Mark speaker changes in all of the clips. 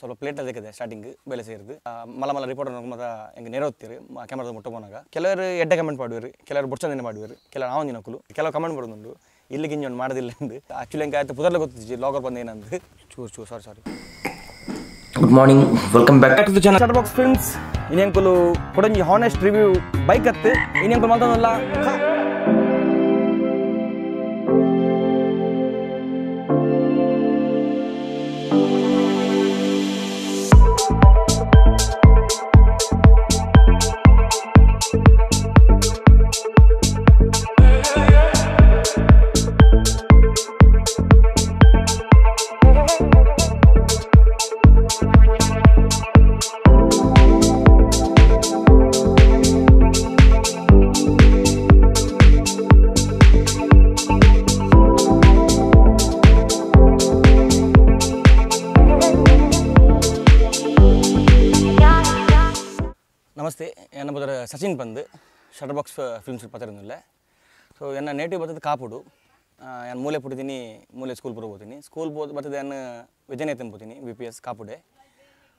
Speaker 1: ಸ್ವಲ್ಪ ಪ್ಲೇಟ್ ಅದಕ್ಕೆ ಸ್ಟಾರ್ಟಿಂಗ್ ಬೆಲೆ ಸೇರಿದ್ದು ಮಲ ಮಲ ರಿಪೋರ್ಟ್ ಮಾತ್ರ ಹೆಂಗೆ ನೆರೋತ್ತೀರಿ ಕ್ಯಾಮ್ರಾದ ಮುಟ್ಟ ಹೋದಾಗ ಕೆಲವರು ಎಡ್ಡೆ ಕಮೆಂಟ್ ಮಾಡುವಿರಿ ಕೆಲವರು ಬುಡ್ಸಂದಿನ ಮಾಡುವಿರಿ ಕೆಲವರು ನಾವು ದಿನಕ್ಕೂ ಕೆಲವು ಕಮೆಂಟ್ ಬರೋದುಂಡು ಇಲ್ಲಿಗೆ ಇಂಜೊಂದು ಮಾಡೋದಿಲ್ಲ ಎಂದು ಆ್ಯಕ್ಚುಲಿ ಹೆಂಗೆ ಆಯ್ತು ಪುದರ್ಲೆ ಗೊತ್ತಿದ್ವಿ ಲಾಗರ್ ಬಂದು ಏನಂದು ಚೂರು ಚೂರು sorry sorry good morning welcome back to channel box friends ಇನ್ನೇಂಕುಲು ಕೊಡೊಂಜಿ ಹಾನೆಸ್ಟ್ ರಿವ್ಯೂ ಬೈಕ್ ಅತ್ತೆ ಇನ್ನೇನು ಮಾತಾಡೋಲ್ಲ ನಮಸ್ತೆ ನನ್ನ ಬದರ ಸಚಿನ್ ಪಂದ್ ಶಟರ್ ಬಾಕ್ಸ್ ಫಿಲ್ಮ್ಸ್ பார்ತಿರೋದಿಲ್ಲ ಸೊ ಎನ್ನ ನೇಟಿವ್ ಬರ್ತದೆ ಕಾಪುಡು ನಾನು ಮೂಲೆ ಪುಟ್ಟಿದ್ದೀನಿ ಮೂಲೆ ಸ್ಕೂಲ್ ಪೂರ ಹೋಗ್ತೀನಿ ಸ್ಕೂಲ್ ಪೋ ಬರ್ತದೆ ನಾನು ವಿಜಯನೇತನ್ ಹೋಗ್ತೀನಿ ಬಿ ಪಿ ಎಸ್ ಕಾಪುಡೆ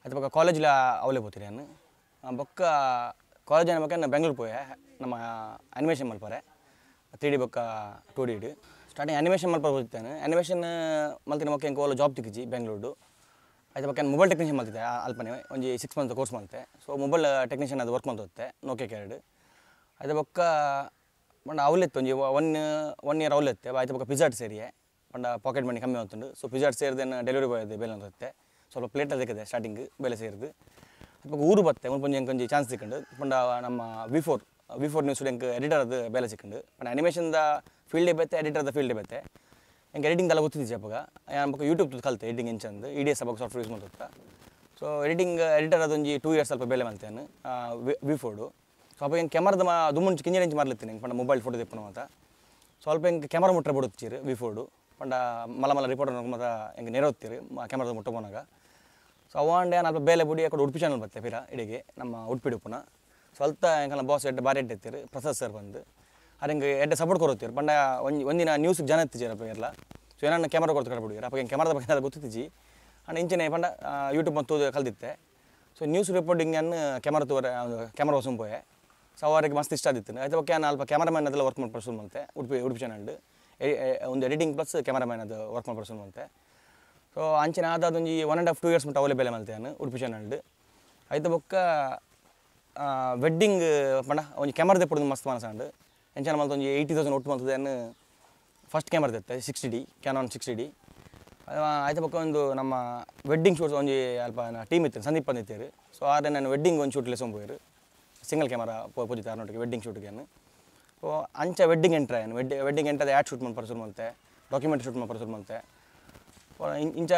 Speaker 1: ಅದ್ರ ಪಕ್ಕ ಕಾಲೇಜಲ್ಲಿ ಅವಲೇ ಹೋಗ್ತೀನಿ ನಾನು ಬೊಕ್ಕ ಕಾಲೇಜ್ ಅನ್ನಬೇಕು ನಾನು ಬೆಂಗ್ಳೂರು ಪೋಯೆ ನಮ್ಮ ಅನಿಮೇಷನ್ ಮಲ್ಪಾರೆ ತ್ರೀ ಡಿ ಬೊಕ್ಕ ಟೂ ಡಿ ಸ್ಟಾರ್ಟಿಂಗ್ ಅನಿಮೇಷನ್ ಮಲ್ಪ ಹೋಗ್ತಾನೆ ಅನಿಮೇಷನ್ ಮಲ್ತಿನ ಮಕ್ಕ ಹೆಂಗೆ ಜಾಬ್ ತಿಕ್ಕಿಜಿ ಬೆಂಗಳೂರು ಐತೆ ಬಗ್ಗೆ ಮೊಬೈಲ್ ಟೆಕ್ನಿಷಿಯನ್ ಮಾಡ್ತಿದ್ದೆ ಅಲ್ಪನೆ ಒಂಜಿ ಸಿಕ್ಸ್ ಮಂತ್ ಕೋರ್ಸ್ ಮಾಡುತ್ತೆ ಸೊ ಮೊಬೈಲ್ ಟೆಕ್ನಿಷಿಯನ್ ಅದು ವರ್ಕ್ ಮಾಡುತ್ತೆ ನೋಕೆ ಕೇರ್ಡ್ ಐತೆ ಬೊಕ್ಕ ಬಣ್ಣ ಅವಲೆತ್ತು ಒಂಜಿ ಒನ್ ಒನ್ ಇಯರ್ ಅವ್ಲೆತ್ತೆ ಐತೆ ಬೊಕ್ಕ ಪಿಜಾಟ್ ಸೇರಿ ಪಂಡ ಪಾಕೆಟ್ ಮನಿ ಕಮ್ಮಿ ಆಗ್ತುಂಡು ಸೊ ಪಿಜಾಟ್ ಸೇರಿದೇನು ಡೆಲಿವರಿ ಬಾಯ್ ಅದೇ ಬೇಲೆ ಅಂತ ಸ್ವಲ್ಪ ಪ್ಲೇಟಲ್ಲಿ ದಿಕ್ಕಿದೆ ಸ್ಟಾರ್ಟಿಂಗ್ ಬೆಲೆ ಸೇರಿದು ಅಪ್ಪ ಊರು ಬತ್ತೆ ಒಂದು ಪೊಂಜಿ ಎಂಕೊಂಜಿ ಚಾನ್ಸ್ ಸಿಕ್ಕೊಂಡು ಪಂಡ ನಮ್ಮ V four V four news ಎಂಕ್ ಎಡಿಟರ್ ಅದು ಬೇಲೆ ಸಿಕ್ಕಂಡು ಪಂಡ ಅನಿಮೇಷನ್ದ ಫೀಲ್ಡೇ ಬೇತೆ ಎಡಿಟರ್ದ ಫೀಲ್ಡೇ ಬೇತೆ ನನಗೆ ಎಡಿಟಿಂಗ್ ಎಲ್ಲ ಗೊತ್ತಿದ್ದೀವಿ ಜಪಾಗ ನಾನು ಯೂಟ್ಯೂಬ್ ಕಲಿತೆ ಎಡಿಟಿಂಗ್ ಎಂಚಂದು EDIUS software use ಮಾಡ್ತಾ ಸೊ ಎಡಿಟಿಂಗ್ ಎಡಿಟರ್ ಅದೊಂದು ಟೂ ಇಯರ್ಸ್ ಸ್ವಲ್ಪ ಬೇಲೆ ಮಾಡ್ತೇನೆ ವಿ ವಿಫೋಡು ಸ್ವಲ್ಪ ಹಿಂಗೆ ಕ್ಯಾಮರದ ಮಾ ದುಮುಂಚು ಕಿಂಜಿನೆಂಚ್ ಮಾಡ್ಲತ್ತೀನಿ ಹೆಂಗೆ ಪಂಡ ಮೊಬೈಲ್ ಫೋಟೋ ತೆಪ್ಪನು ಅಂತ ಸ್ವಲ್ಪ ಹಿಂಗೆ ಕ್ಯಾಮರಾ ಮುಟ್ಟರೆ ಬಿಡುತ್ತೀರಿ ವಿ ಫೋಡು ಪಂಡ ಮಲ ಮಲ ರಿಪೋರ್ಟ್ ಮತ್ತೆ ಹಿಂಗೆ ನೆರೋತ್ತೀರಿ ಕ್ಯಾಮರದ ಮುಟ್ಟ ಬೋನಾಗ ಸೊ ಅವಾಂಡೆ ನಾನು ಬೇಲೆ ಬುಡಿ ಯಾಕಡೆ ಉಡುಪಿ ಚಾನಲ್ ಬರ್ತೇವೆ ಪಿರ ಇಡಿಗೆ ನಮ್ಮ ಉಡುಪಿ ಉಡುಪುನ ಸ್ವಲ್ಪ ಹೆಂಗೆ ಬಾಸ್ ಬಾಸ್ ಎಡ್ ಭಾರಿ ಎಡ್ಡೆತ್ತೀರಿ ಪ್ರೊಸೆಸರ್ ಬಂದು ಅರಂಗೆ ಎಡ್ಡೆ ಸಪೋರ್ಟ್ ಕೊರುತ್ತೀರ ಪಂಡ ಒಂಜಿ ಒಂದಿನ ನ್ಯೂಸ್ ಜನ ಇತ್ತೀರ ಎಲ್ಲ ಸೊ ಏನನ್ನ ಕ್ಯಾಮರಾ ಕೊಡ್ತು ಕಡ್ಬಿಡಿರ ಅಪ್ಪ ಕ್ಯಾಮರಾದ ಬಗ್ಗೆ ಅದು ಗೊತ್ತಿತ್ತೀಜಿ ಅಣ್ಣ ಇಂಚಿನ ಪಂಡ ಯೂಟ್ಯೂಬ್ ತೋದು ಕಲ್ದಿತ್ತೆ ಸೊ ನ್ಯೂಸ್ ರಿಪೋರ್ಟಿಂಗ್ ನಾನು ಕ್ಯಾಮರಾ ತೋರೆ ಕ್ಯಾಮರಾ ಹೊಸಂ ಪೋಯೆ ಸೊ ಅವರಿಗೆ ಮಸ್ತ್ ಇಷ್ಟ ಆದಿತ್ತು ಅದಕ್ಕೆ ಬಗ್ಗೆ ನಾನು ಅಲ್ಪ ಕ್ಯಾಮರಾಮ್ಯಾನ್ ಅದೆಲ್ಲ ವರ್ಕ್ ಮಾಡಿ ಪರ್ಸೂನ್ ಮಂತೆ ಉಡುಪಿ ಉಡುಪಿ ಚಾನಲ್ಡ್ ಒಂದು ಎಡಿಟಿಂಗ್ ಪ್ಲಸ್ ಕ್ಯಾಮರಾಮ್ಯಾನ್ ಅದು ವರ್ಕ್ ಮಾಡಿ ಪರ್ಸೂನ್ ಮಂತೆ ಸೊ ಅಂಚಿನ ಆದಾದೊಂದು one and half two years ಮಟ್ಟ ಅವಲೇ ಬೆಲೆ ಮಲ್ತೆ ನಾನು ಉಡುಪಿ ಚಾನಲ್ಡ್ ಐತ ಬೊಕ್ಕ ವೆಡ್ಡಿಂಗ್ ಪಂಡ ಒಂದು ಕ್ಯಾಮರಾದೇ ಪಡೆದು ಮಸ್ತ್ ಮನಸ್ಸಂಡು ಎಂಚನ ಮಲ್ತ ಒಂಜಿ ಏಯ್ಟಿ ತೌಸಂಡ್ ಒಟ್ಟು ಮಲ್ತದೆ ಅನ್ನು first camera six sixty D Canon sixty D ಆಯ್ತ ಪಕ್ಕ ಒಂದು ನಮ್ಮ ವೆಡ್ಡಿಂಗ್ ಶೂಟ್ಸ್ ಒಂಜಿ ಅಲ್ಪ ಟೀಮ್ ಇತ್ತು ಸಂದೀಪ್ ಇತ್ತೀರಿ ಸೊ ಆದರೆ ನಾನು ವೆಡ್ಡಿಂಗ್ ಒಂದು ಶೂಟ್ ಲೆಸೊಂಬ್ ಹೋಗಿರು ಸಿಂಗಲ್ ಕ್ಯಾಮರಾ ಪೂಜಿತ ನೋಟಿಗೆ ವೆಡ್ಡಿಂಗ್ ಶೂಟ್ಗೆ ಅನ್ನು ಸೊ ಅಂಚ ವೆಡ್ಡಿಂಗ್ ಎಂಟ್ರ ಏನು ವೆಡ್ ವೆಡ್ಡಿಂಗ್ ಎಂಟ್ರದ ಆ್ಯಡ್ ಶೂಟ್ ಮಾಡಿ ಪರಿಸರ ಮಲ್ತೆ ಡಾಕ್ಯುಮೆಂಟ್ರಿ ಶೂಟ್ ಮಾಡಿ ಪರಿಸರ ಮಲ್ತೆ ಇಂಚ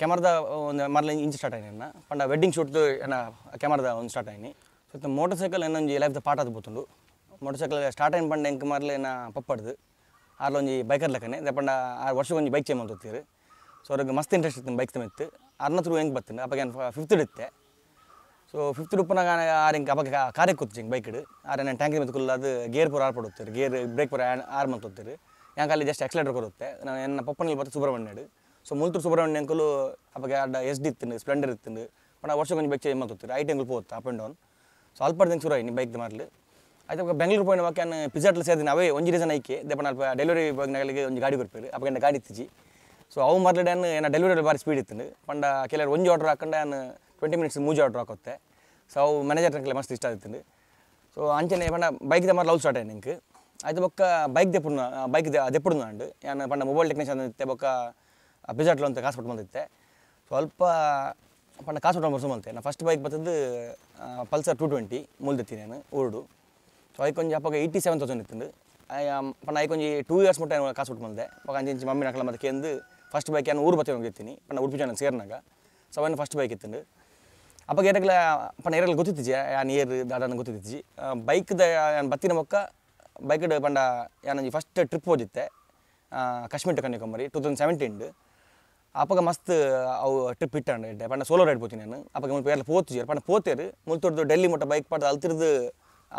Speaker 1: ಕ್ಯಾಮರದ ಒಂದು ಮರಲ ಇಂಚ ಸ್ಟಾರ್ಟ್ ಅನ್ನ ಪಂಡ ವೆಡ್ಡಿಂಗ್ ಶೂಟ್ದು ಏನ ಕ್ಯಾಮರದ ಒಂದು ಸ್ಟಾರ್ಟ್ ಆಯ್ನಿ ಸೊ ಮೋಟರ್ ಸೈಕಲ್ ಏನೊಂದು ಲೈಫ್ದ ಪಾಠ ಅದು ಮೋಟರ್ ಸೈಕಲ್ ಸ್ಟಾರ್ಟ್ అయిన పండు ಹೆಂಗೆ నా పప్పడుదు ఆర్లోంజి బైకర్ లెక్కనే దెప్పండ ఆరు ವರ್ಷ ಒಂಜಿ ಬೈಕ್ చేయమంತ ಹೋಗ್ತೀರಿ ಸೊ ಅವ್ರಿಗೆ ಮಸ್ತ್ ಇಂಟ್ರೆಸ್ಟ್ ಇತ್ತು ಬೈಕ್ ತಮಿತ್ತು ಅರ್ನ ತ್ರೂ ಹೆಂಗೆ ಬರ್ತೀನಿ ಅಪ್ಪ ಏನು ಫಿಫ್ತ್ ಇಡುತ್ತೆ ಸೊ ಫಿಫ್ತ್ ಉಪ್ಪನಾಗ ಆರು ಹಿಂಗೆ ಅಪ್ಪಾಗ ಕಾರ್ಯಕ್ಕೆ ಕೂತ್ತಿ ಬೈಕ್ ಇಡು ಆರು ನಾನು ಟ್ಯಾಂಕ್ ಮೆತ್ತು ಅದು ಗೇರ್ ಪೂರ ಆರ್ ಪಡುತ್ತೀರಿ ಗೇರ್ ಬ್ರೇಕ್ ಪೂರ ಆರ್ ಮಂತ್ ಹೋಗ್ತೀರಿ ಯಾಕೆ ಅಲ್ಲಿ ಜಸ್ಟ್ ಎಕ್ಸಲೇಟರ್ ಕೊಡುತ್ತೆ ನಾನು ನನ್ನ ಪಪ್ಪನಲ್ಲಿ ಬರ್ತಾ ಸುಬ್ರಹ್ಮಣ್ಯಡು ಸೊ ಮುಲ್ತೂರು ಸುಬ್ರಹ್ಮಣ್ಯ ಅಂಕಲು ಅಪ್ಪಾಗ ಅಡ್ಡ ಎಸ್ ಡಿ ಇತ್ತು ಸ್ಪ್ಲೆಂಡರ್ ಇತ್ತು ಪಣ ವರ್ಷಕ್ಕೊಂದು ಬೈಕ್ ಚೇಂಜ್ ಮಾಡ್ತಿರ್ತೀರಿ ಐಟ್ ಎಂಗಲ್ ಹೋಗುತ್ತೆ ಅಪ್ ಆ್ಯಂಡ್ ಡೌನ್ ಸೊ ಅಲ್ಪ ಶುರು ಆಯ್ತು ಬೈಕ್ ಮಾರಲಿ ಆಯಿತು ಬೆಂಗಳೂರು ಪೋಯಿನ ಮಕ್ಕಳ ಪಿಜ್ಜಾಟ್ಲು ಸೇರ್ತೀನಿ ಅವೇ ಒಂದು ರೀಸನ್ ಐಕ್ಕ ಅಲ್ಪ ಡೆಲಿವರಿ ಬಾಯ್ಗೆ ಒಂದು ಗಾಡಿ ಕೊಡ್ಪೇರು ಅಪ್ಪ ಎಂಟ ಗಾಡಿ ಇತ್ತಿಚು ಸೊ ಅವು ಮೊದಲೇ ನಾನು ಡೆಲಿವರಿ ಬಾರಿ ಸ್ಪೀಡ್ ಇತ್ತು ಪಂಡ ಕೆಲವರು ಒಂಜಿ ಆರ್ಡ್ರ್ ಹಾಕೊಂಡು ನಾನು ಟ್ವೆಂಟಿ ಮಿನಿಟ್ಸ್ ಮೂಜಿ ಆರ್ಡರ್ ಹಾಕೋತ್ತೆ ಸೊ ಅವು ಮ್ಯಾನೇಜರ್ ನನಗೆ ಮಸ್ತ್ ಇಷ್ಟ ಆಗತ್ತಿ ಸೊ ಅಂಚನೆ ಪಂಡ ಬೈಕ್ ದೇ ಮಾರ್ ಲವ್ ಸ್ಟಾರ್ಟ್ ಆಯ್ತು ನನಗೆ ಆಯ್ತು ಬೊಕ್ಕ ಬೈಕ್ ಬೈಕ್ ಬೈಕ್ ಬೈ ಅದೆ ನಂದು ನಾನು ಪಂಡ ಮೊಬೈಲ್ ಟೆಕ್ನಿಷಿಯನ್ ಇತ್ತೆ ಬೊಕ್ಕ ಪಿಜ್ಜಾಟ್ಲು ಅಂತ ಕೊಟ್ಟು ಬಂದಿದ್ದೆ ಸೊ ಸ್ವಲ್ಪ ಪಂಡ ಬರ್ಸು ಬಂತೆ ನಾನು ಫಸ್ಟ್ ಬೈಕ್ ಬರ್ತದ್ದು ಪಲ್ಸರ್ ಟು ಟ್ವೆಂಟಿ ಮುಂದೈತ್ತಿನ ನಾನು ಊರ್ಡು అది కొంచెం అప్ప ఎయిటీ సెవెన్ థౌసంಡ್ ಎತ್ತಿಂದು ಪಂಡ ಅಯ್ಯ ಕೊಂಚಿ ಟೂ ಇಯರ್ಸ್ ಮುಟ್ಟ ಕಾಸು ಉಟ್ಮಲ್ದೆ ಪಕ್ಕ ಅಂಚೆ ಇಂಚಿ ಮಮ್ಮಿ ನಕಲ ಮತ್ತೆ ಕೇಂದು ಫಸ್ಟ್ ಬೈಕ್ ಏನು ಊರು ಬತ್ತಿ ಎತ್ತೀನಿ ಪಂಡ ಉಡುಪಿ ಜನ ಸೇರಿನಾಗ ಸೊ ಅವನು ಫಸ್ಟ್ ಬೈಕ್ ಎತ್ತಿಂಡು ಅಪ್ಪ ಏರಕ್ಲ ಪಂಡ ಏರಕ್ಲ ಗೊತ್ತಿತ್ತಿ ಆ ನೀರು ದಾಡನ ಗೊತ್ತಿತ್ತಿ ಬೈಕ್ದ ಬತ್ತಿನ ಮೊಕ್ಕ ಬೈಕ್ ಪಂಡ ಯಾನೊಂಜಿ ಫಸ್ಟ್ ಟ್ರಿಪ್ ಹೋದಿತ್ತೆ Kashmir to Kanyakumari two thousand ಸೆವೆಂಟೀನ್ಡ್ ಅಪ್ಪಗ ಮಸ್ತ್ ಅವು ಟ್ರಿಪ್ ಇಟ್ಟಾಂಡ ಪಂಡ ಸೋಲೋ ರೈಡ್ ಪೋತಿ ನಾನು ಅಪ್ಪಗೆ ಮುಲ್ಪ ಎಲ್ಲ ಪೋತಿರು ಪಂಡ ಪೋತೇರು ಮುಲ್ತೊಡ್ದು ಡೆಲ್ಲಿ ಮೊಟ್ಟ ಬೈಕ್ ಪಡ್ದು ಅಲ್ತಿರ್ದು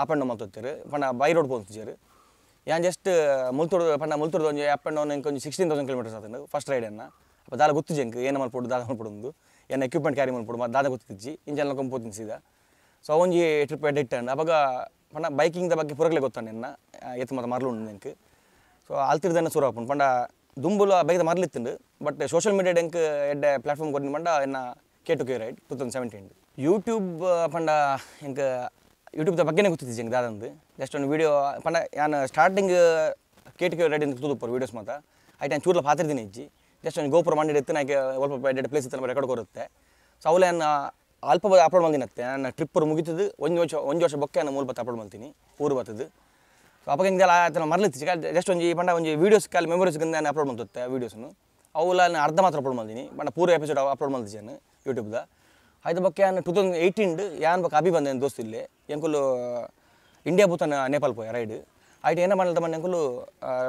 Speaker 1: ಅಪ್ ಅಂಡ್ ಡೌನ್ ಅಂತಾರೆ ಪಣ ಬೈ ರೋಡ್ ಪರ್ ಏನು ಜಸ್ಟ್ ಪಣ ಪಣ್ಣ ಒಂದು ಅಪ್ ಅಂಡ್ ಡೌನ್ ಇಂಗೆ ಸಿಕ್ಸ್ಟೀನ್ ತೌಸಂಡ್ ಕಿಲೋಮೀಟರ್ ಆಗ್ತು ಫಸ್ಟ್ ರೈಡ್ ಎಲ್ಲ ಅಪ್ಪ ದಾ ಕುಂಗೆ ಏನ ಮಲ್ಪ ದಾ ಮನಪು ಏನು ಎಕ್ವಿಪ್ಮೆಂಟ್ ಕ್ಯಾರಿ ಮತ್ತು ದಾಖಲೆ ಗೊತ್ತಿದ್ದು ಇಂಜನ್ ಹೋಗ್ಕೊಂಬತ್ತಿ ಸೀದ ಸೊ ಒಂದು ಟ್ರಿಪ್ ಅಡಿಕ್ಟ್ ಆಗಿ ಅವಾಗ ಪಣ ಬೈಕಿಂಗ್ ಬಗ್ಗೆ ಪುರಗೇ ಗೊತ್ತಾ ನಿನ್ನ ಇತ್ತ ಮರಳು ಎಂಕ ಸೊ ಶುರು ಸೂರಾ ಪಂಡ ಆ ಬೈಕ್ದ ಮರಳಿತ್ತು ಬಟ್ ಮೀಡಿಯಾ ಡೆಂಕ್ ಎಡ್ಡೆ ಪ್ಲಾಟ್ಫಾರ್ಮ್ ಪಂಡ ಎನ್ನ K to K ride two thousand seventeen YouTube ಪಂಡ ಹಿಂಗೆ ಯೂಟ್ಯೂಬ್ದ ಬಗ್ಗೆನೇ ಗೊತ್ತಿತ್ತು ಜಂಗ್ ದಾದಂದು ಜಸ್ಟ್ ಒಂದು ವೀಡಿಯೋ ಪಂಡ ನಾನು ಸ್ಟಾರ್ಟಿಂಗ್ ಕೇಟಿಗೆ ರೆಡಿ ಅಂತ ತೂದುಪ್ಪರು ವೀಡಿಯೋಸ್ ಮಾತ್ರ ಆಯ್ತು ನಾನು ಚೂರ್ಲ ಪಾತಿರ್ತೀನಿ ಇಜ್ಜಿ ಜಸ್ಟ್ ಒಂದು ಗೋಪುರ ಮಾಡಿ ಎತ್ತು ನನಗೆ ಒಲ್ಪ ಎರಡು ಪ್ಲೇಸ್ ಇತ್ತು ರೆಕಾರ್ಡ್ ಕೊಡುತ್ತೆ ಸೊ ಅವಳೆ ನಾನು ಅಲ್ಪ ಅಪ್ಲೋಡ್ ಬಂದಿನತ್ತೆ ನಾನು ಟ್ರಿಪ್ಪರ್ ಮುಗಿತದ್ದು ಒಂದು ವರ್ಷ ಒಂದು ವರ್ಷ ಬೊಕ್ಕೆ ನಾನು ಮೂಲ ಬತ್ತ ಅಪ್ಲೋಡ್ ಮಾಡ್ತೀನಿ ಊರು ಬರ್ತದ್ದು ಸೊ ಅಪ್ಪ ಹಿಂಗೆಲ್ಲ ಆತನ ಮರಲಿತ್ತು ಜಸ್ಟ್ ಒಂದು ಈ ಪಂಡ ಒಂದು ವೀಡಿಯೋಸ್ ಕಾಲ ಮೆಮೊರೀಸ್ಗಿಂದ ನಾನು ಅಪ್ಲೋಡ್ ಬಂತುತ್ತೆ ವೀಡಿಯೋಸ್ನು ಅವುಲ್ಲ ನಾನು ಅರ್ಧ ಮಾತ್ರ ಅಪ್ಲೋಡ್ ಮಾಡ್ತೀನಿ ಪಂಡ ಪೂರ್ವ ಎಪಿಸೋಡ್ ಅಪ್ಲೋಡ್ ಮಾಡ್ತೀನಿ ನಾನು ಯೂಟ್ಯೂಬ್ದ ಹೈದರಾಬಾದ್ ಕ್ಯಾನ್ ಯಾನ್ ಟೂ ತೌಸಂಡ್ ಏಯ್ಟೀನ್ಡ್ ಯಾನ್ ಬೊಕ್ಕ ಅಭಿ ಬಂದ ದೋಸ್ತ ಇಲ್ಲಿ ಎಂಕುಲು ಇಂಡಿಯಾ ಬೂತನ ನೇಪಾಲ್ ಪೋಯ ರೈಡ್ ಐಟ್ ಏನ ಮಾಡಲ್ದ ಮನೆ ಎಂಕುಲು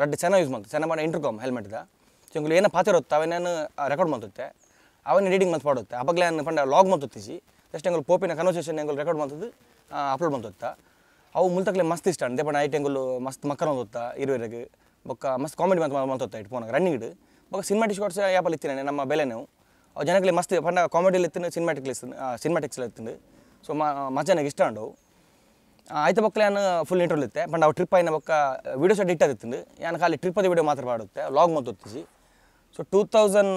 Speaker 1: ರೆಡ್ ಚೆನ್ನ ಯೂಸ್ ಮಾಡ್ತು ಚೆನ್ನ ಮಾಡಿ ಇಂಟರ್ಕಾಮ್ ಹೆಲ್ಮೆಟ್ದ ಎಂಕುಲು ಏನ ಇರುತ್ತೆ ಅವನೇನು ರೆಕಾರ್ಡ್ ಮಾಡ್ತುತ್ತೆ ಅವನ್ನ ರೀಡಿಂಗ್ ಮಂತ್ ಪಾಡುತ್ತೆ ಅಪ್ಪಗ್ಲೇ ಏನು ಪಂಡ ಲಾಗ್ ಮಂತೊತ್ತಿಸಿ ಜಸ್ಟ್ ಎಂಗಳು ಪೋಪಿನ ಕನ್ವರ್ಸೇಷನ್ ಎಂಗಳು ರೆಕಾರ್ಡ್ ಮಂತದ್ದು ಅಪ್ಲೋಡ್ ಮಂತೊತ್ತ ಅವು ಮುಲ್ತಕ್ಲೆ ಮಸ್ತ್ ಇಷ್ಟ ಅಂದೆ ಪಂಡ ಐಟ್ ಎಂಗಳು ಮಸ್ತ್ ಮಕ್ಕಳ ಮಂತೊತ್ತ ಇರುವರೆಗೆ ಬೊಕ್ಕ ಮಸ್ತ್ ಕಾಮಿಡಿ ಮಂತ್ ಮಂತೊತ್ತ ಇಟ್ ಪೋನಾಗ ರನ್ನಿಂಗ್ ಇಡು ಬೊಕ್ಕ ಸಿನಿಮಾಟಿಕ್ ಶಾರ್ಟ್ಸ್ ಯಾಪಲ್ಲಿ ಇತ್ತೀನಿ ನಮ್ಮ ಬೆಲೆ ನಾವು ಜನಗಳಿಗೆ ಮಸ್ತ್ ಪಂಡ ಕಾಮಿಡಿಯಲ್ಲಿ ಎತ್ತಿನ ಸಿನಿಮಾಟಿಕ್ಸ್ ಸಿನಿಮೆಟಿಕ್ಸ್ ಇತ್ತು ಸೊ ಮಸ್ತ್ ಜನಕ್ಕೆ ಇಷ್ಟ ಉಂಡು ಆಯ್ತ ಏನು ಫುಲ್ ಇಂಟ್ರೋಲ್ ಇತ್ತೆ ಪಂಡ ಅವು ಟ್ರಿಪ್ ಆಯ್ನ ಬಕ್ಕ ವೀಡಿಯೋ ಸೆಟ್ ಇಟ್ಟದ ಇತ್ತಿಂಡು ಖಾಲಿ ಖಾಲಿ ಟ್ರಿಪ್ಪದ ವೀಡಿಯೋ ಮಾತ್ರ ಮಾಡುತ್ತೆ ಲಾಗ್ ಮತ್ತು ಒತ್ತಿಸಿ ಸೊ ಟೂ ತೌಸಂಡ್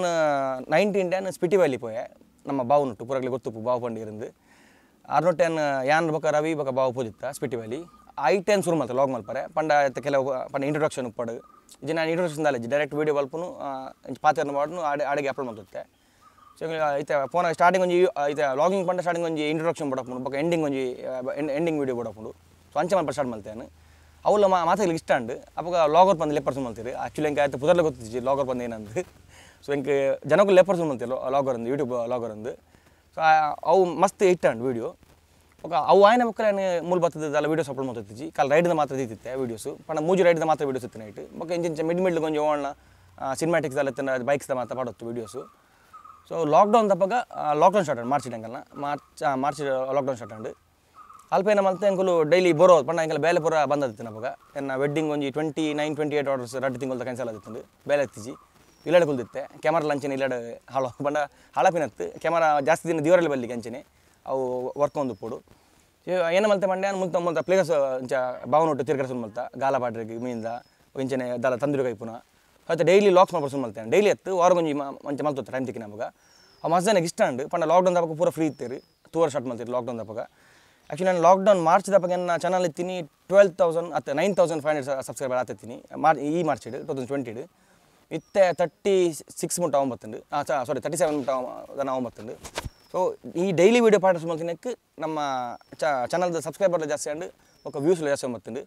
Speaker 1: ನೈನ್ಟೀನ್ ಡ್ಯಾನ್ ಸ್ಪಿಟಿ ವ್ಯಾಲಿ ಪೋಯೆ ನಮ್ಮ ಬಾವು ಉಂಟು ಪೂರಾಗಲಿ ಗೊತ್ತು ಬಾವು ಪಂಡಿಗಿರಂದು ಆರ್ನೂರು ಟೆನ್ ಯಾನ್ ಬಕ್ಕ ರವಿ ಬಕ್ಕ ಬಾವು ಪೂಜಿತ್ತ ಸ್ಪಿಟಿ ವ್ಯಾಲಿ ಐ ಟೆನ್ ಶುರು ಮಾತ್ರ ಲಾಗ್ ಮಲ್ಪರೆ ಪಂಡ ಆಯ್ತು ಕೆಲವು ಪಂಡ ಇಂಟ್ರೊಡಕ್ಷನ್ ಉಪ್ಪಡು ಇದು ನಾನು ಇಂಟ್ರೊಡಕ್ಷನ್ ದಾಲೇಜಿ ಡೈರೆಕ್ಟ್ ವೀಡಿಯೋ ಬಲ್ಪನು ಪಾತ್ರ ಮಾಡೋನು ಆಡಿ ಆಡಿಗೆ ಅಪ್ಲೋಡ್ ಮಾಡುತ್ತೆ ಸೊ ಐತೆ ಸ್ಟಾರ್ಟಿಂಗ್ ಒಂಜಿ ಐತೆ ಲಾಗಿಂಗ್ ಪಂಡ ಸ್ಟಾರ್ಟಿಂಗ್ ಒಂಜಿ ಇಂಟ್ರೊಡಕ್ಷನ್ ಬಡಪುಂಡು ಬಕ್ಕ ಎಂಡಿಂಗ್ ಒಂಜಿ ಎಂಡಿಂಗ್ ವೀಡಿಯೋ ಬಡಪುಂಡು ಸೊ ಅಂಚೆ ಮೇಲೆ ಸ್ಟಾರ್ಟ್ ಮಲ್ತೇನೆ ಅವಲ್ಲ ಮಾತಾಗಲಿ ಇಷ್ಟ ಉಂಡು ಅಪ್ಪ ಲಾಗರ್ ಪಂದ್ ಲೆಪರ್ಸ್ ಮಲ್ತೀರಿ ಆಕ್ಚುಲಿ ಹಂಗೆ ಆಯ್ತು ಪುದರ್ಲೆ ಗೊತ್ತಿದ್ದು ಲಾಗರ್ ಬಂದು ಏನಂದು ಸೊ ಹಿಂಗೆ ಜನಕ್ಕೂ ಲೆಪರ್ಸ್ ಮಲ್ತೀರಿ ಲಾಗರ್ ಅಂದು ಯೂಟ್ಯೂಬ್ ಲಾಗರ್ ಅಂದು ಸೊ ಅವು ಮಸ್ತ್ ಇಟ್ಟ ಉಂಡು ವೀಡಿಯೋ ಬಕ್ಕ ಅವು ಆಯ್ನ ಬಕ್ಕರೆ ಮೂಲ ಮೂಲ ಬರ್ತದೆಲ್ಲ ವೀಡಿಯೋ ಸಪೋರ್ಟ್ ಮಾತಿದ್ದು ಕಲ್ ರೈಡ್ದ ಮಾತ್ರ ದೀತಿತ್ತೆ ವೀಡಿಯೋಸು ಪಣ ಮೂಜು ರೈಡ್ದ ಮಾತ್ರ ವೀಡಿಯೋಸ್ ಇತ್ತು ನೈಟ್ ಬಕ್ಕ ಇಂಜಿನ್ ಮಿಡ್ ಮಿಡ್ಲು ಗೊಂಜೆ ಓಣ್ಣ ಸಿನಿಮ್ಯಾಟಿಕ್ಸ್ ಅಲ್ಲ ಬೈಕ್ಸ್ದ ಮಾತ್ರ ಪಡತ್ತು ವೀಡಿಯೋಸು ಸೊ ಲಾಕ್ಡೌನ್ ತಪ್ಪಾಗ ಲಾಕ್ಡೌನ್ ಸ್ಟಾರ್ಟ್ ಮಾರ್ಚ್ ಎಂಕಲ್ನ ಮಾರ್ಚ್ ಮಾರ್ಚ್ ಲಾಕ್ಡೌನ್ ಸ್ಟಾರ್ಟ್ ಉಂಡು ಅಲ್ಪ ಏನ ಮಲ್ತೆ ಡೈಲಿ ಬೋರೋ ಪಂಡ ಎಂಕಲ ಬೇಲೆ ಪೂರ ಬಂದ್ ಆದಿತ್ತಿನ ಏನ ಎನ್ನ ವೆಡ್ಡಿಂಗ್ ಒಂಜಿ twenty nine twenty eight orders ರಡ್ಡು ತಿಂಗಳ ಕ್ಯಾನ್ಸಲ್ ಆಗಿತ್ತು ಬೇಲೆ ಎತ್ತಿಜಿ ಇಲ್ಲಾಡ ಕುಲ್ದಿತ್ತೆ ಕ್ಯಾಮರಾ ಲಂಚನೆ ಇಲ್ಲಾಡ ಹಾಳು ಪಂಡ ಹಾಳಪಿನತ್ತು ಕ್ಯಾಮರಾ ಜಾಸ್ತಿ ದಿನ ದೇವರಲ್ಲಿ ಬಲ್ಲಿ ಕಂಚನೆ ಅವು ವರ್ಕ್ ಒಂದು ಪೋಡು ಏನ ಮಲ್ತೆ ಮಂಡ್ಯ ಮುಂತ ಮುಂತ ಪ್ಲೇಸ್ ಬಾವನೊಟ್ಟು ತಿರ್ಗರ್ಸನ್ ಮಲ್ತ ಗಾಲ ಪಾಡ್ರಿಗೆ ಮೀನಿಂದ ಇಂಚನೆ ದಲ ತಂದಿರು ಕೈಪುನ ಅತ್ತೆ ಡೈಲಿ ಲಾಕ್ಸ್ ಮಾಡ್ಬೋದು ಮಲ್ತೇನೆ ಡೈಲಿ ಎತ್ತು ವಾರಗೊಂಜಿ ಮಂಚ ಮಲ್ತೋತ್ತೆ ಟೈಮ್ ತಿಕ್ಕಿ ನಮಗೆ ಆ ನನಗೆ ಇಷ್ಟ ಉಂಡು ಪಂಡ ಲಾಕ್ಡೌನ್ ದಪ್ಪ ಪೂರ ಫ್ರೀ ಇತ್ತೀರಿ ಟೂ ಅವರ್ ಸ್ಟಾರ್ಟ್ ಮಾಡ್ತೀರಿ ಲಾಕ್ಡೌನ್ ದಪ್ಪಾಗ ಆ್ಯಕ್ಚುಲಿ ನಾನು ಲಾಕ್ಡೌನ್ ಮಾರ್ಚ್ ದಪ್ಪಾಗ ನಾನು ಚಾನಲ್ ಇತ್ತೀನಿ ಟ್ವೆಲ್ ತೌಸಂಡ್ ಅತ್ತೆ nine thousand five hundred subscriber ಆತಿತ್ತೀನಿ ಮಾರ್ಚ್ ಈ ಮಾರ್ಚ್ ಇಡು ಟೂ ತೌಸಂಡ್ ಟ್ವೆಂಟಿಡು ಇತ್ತೆ ತರ್ಟಿ ಸಿಕ್ಸ್ ಮುಟ್ಟ ಒಂಬತ್ತುಂಡು ಸಾರಿ ತರ್ಟಿ ಸೆವೆನ್ ಮುಟ್ಟ ನಾನು ಸೊ ಈ ಡೈಲಿ ವೀಡಿಯೋ ಪಾರ್ಟಿಸಿಪೇಟ್ ಮಾಡ್ತೀನಿ ನಮ್ಮ ಚಾನಲ್ದ ಸಬ್ಸ್ಕ್ರೈಬರ್ ಜಾಸ್ತಿ ಅಂಡು ಒಕ್ಕ ವ್ಯೂಸ್ಲು ಜಾಸ್ತಿ ಒಂಬತ್ತುಂಡು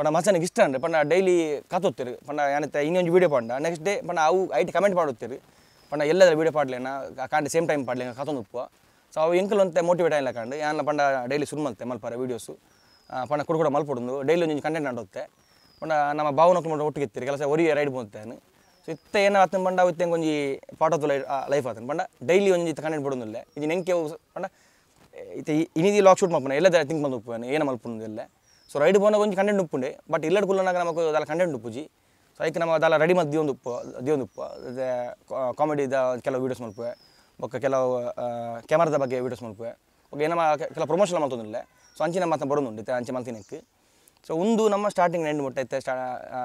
Speaker 1: ಪಂಡ ಮಸನಿಗೆ ಇಷ್ಟ ಅಂದರೆ ಪಂಡ ಡೈಲಿ ಕತ್ತೋತ್ತೀರಿ ಪಣ್ಣ ಏನತ್ತೆ ಇನ್ನೊಂದು ವೀಡಿಯೋ ಪಂಡ ನೆಕ್ಸ್ಟ್ ಡೇ ಪಂಡ ಅವು ಐಟಿ ಕಮೆಂಟ್ ಮಾಡುತ್ತೀರಿ ಪಣ್ಣ ಎಲ್ಲದರ ವೀಡಿಯೋ ಪಾಡ್ಲೇನ ಕಾಂಡೆ ಸೇಮ್ ಟೈಮ್ ಪಾಡ್ಲೇನ ಕತ್ತೊಂದು ಉಪ್ಪು ಸೊ ಅವು ಎಂಕಲ್ ಅಂತ ಮೋಟಿವೇಟ್ ಆಗಿಲ್ಲ ಕಂಡು ಯಾನ ಪಂಡ ಡೈಲಿ ಸುರು ಮಲ್ತೆ ಮಲ್ಪಾರ ವಿಡಿಯೋಸ್ ಪಣ್ಣ ಕೂಡ ಕೂಡ ಮಲ್ಪಡೋದು ಡೈಲಿ ಒಂದು ಕಂಟೆಂಟ್ ಆಡುತ್ತೆ ಪಣ್ಣ ನಮ್ಮ ಭಾವನಕ್ಕೆ ಮಾಡಿ ಒಟ್ಟಿಗೆ ಕೆಲಸ ಒರಿ ರೈಡ್ ಬಂತೇನು ಸೊ ಇತ್ತ ಏನು ಆತನ ಪಂಡ ಅವತ್ತೆ ಒಂಜಿ ಪಾರ್ಟ್ ಲೈಫ್ ಲೈಫ್ ಪಂಡ ಡೈಲಿ ಒಂಜಿ ಕಂಟೆಂಟ್ ಬಿಡೋದಿಲ್ಲ ಇದು ನೆಂಕೆ ಪಣ್ಣ ಇತ್ತೆ ಇನಿದಿ ಲಾಕ್ ಶೂಟ್ ಮಲ್ಪನ ಎಲ್ಲದ ಥಿಂಕ್ ಬಂದು ಏನ ಏನು ಇಲ್ಲ ಸೊ ರೈಡ್ ಬೋನ ಒಂಜಿ ಕಂಟೆಂಟ್ ಉಪ್ಪುಂಡೆ ಬಟ್ ಇಲ್ಲಡ್ ಕುಲ್ಲನಾಗ ನಮಕ್ ದಾಲ ಕಂಟೆಂಟ್ ಉಪ್ಪುಜಿ ಸೊ ಐಕ್ ನಮ್ಮ ದಾಲ ರೆಡಿ ಮತ್ತು ದೇವೊಂದು ಉಪ್ಪು ದೇವೊಂದು ಉಪ್ಪು ಕಾಮಿಡಿದ ಕೆಲವು ವೀಡಿಯೋಸ್ ಮಲ್ಪುವೆ ಬೊಕ್ಕ ಕೆಲವು ಕ್ಯಾಮರಾದ ಬಗ್ಗೆ ವೀಡಿಯೋಸ್ ಮಲ್ಪುವೆ ಓಕೆ ನಮ್ಮ ಕೆಲವು ಪ್ರಮೋಷನ್ ಮಾಡ್ತೊಂದಿಲ್ಲ ಸೊ ಅಂಚಿನ ಮಾತ್ರ ಬರೋದುಂಡು ಅಂಚೆ ಮಲ್ತಿನಕ್ಕೆ ಸೊ ಒಂದು ನಮ್ಮ ಸ್ಟಾರ್ಟಿಂಗ್ ಎಂಡ್ ಮುಟ್ಟ ಇತ್ತೆ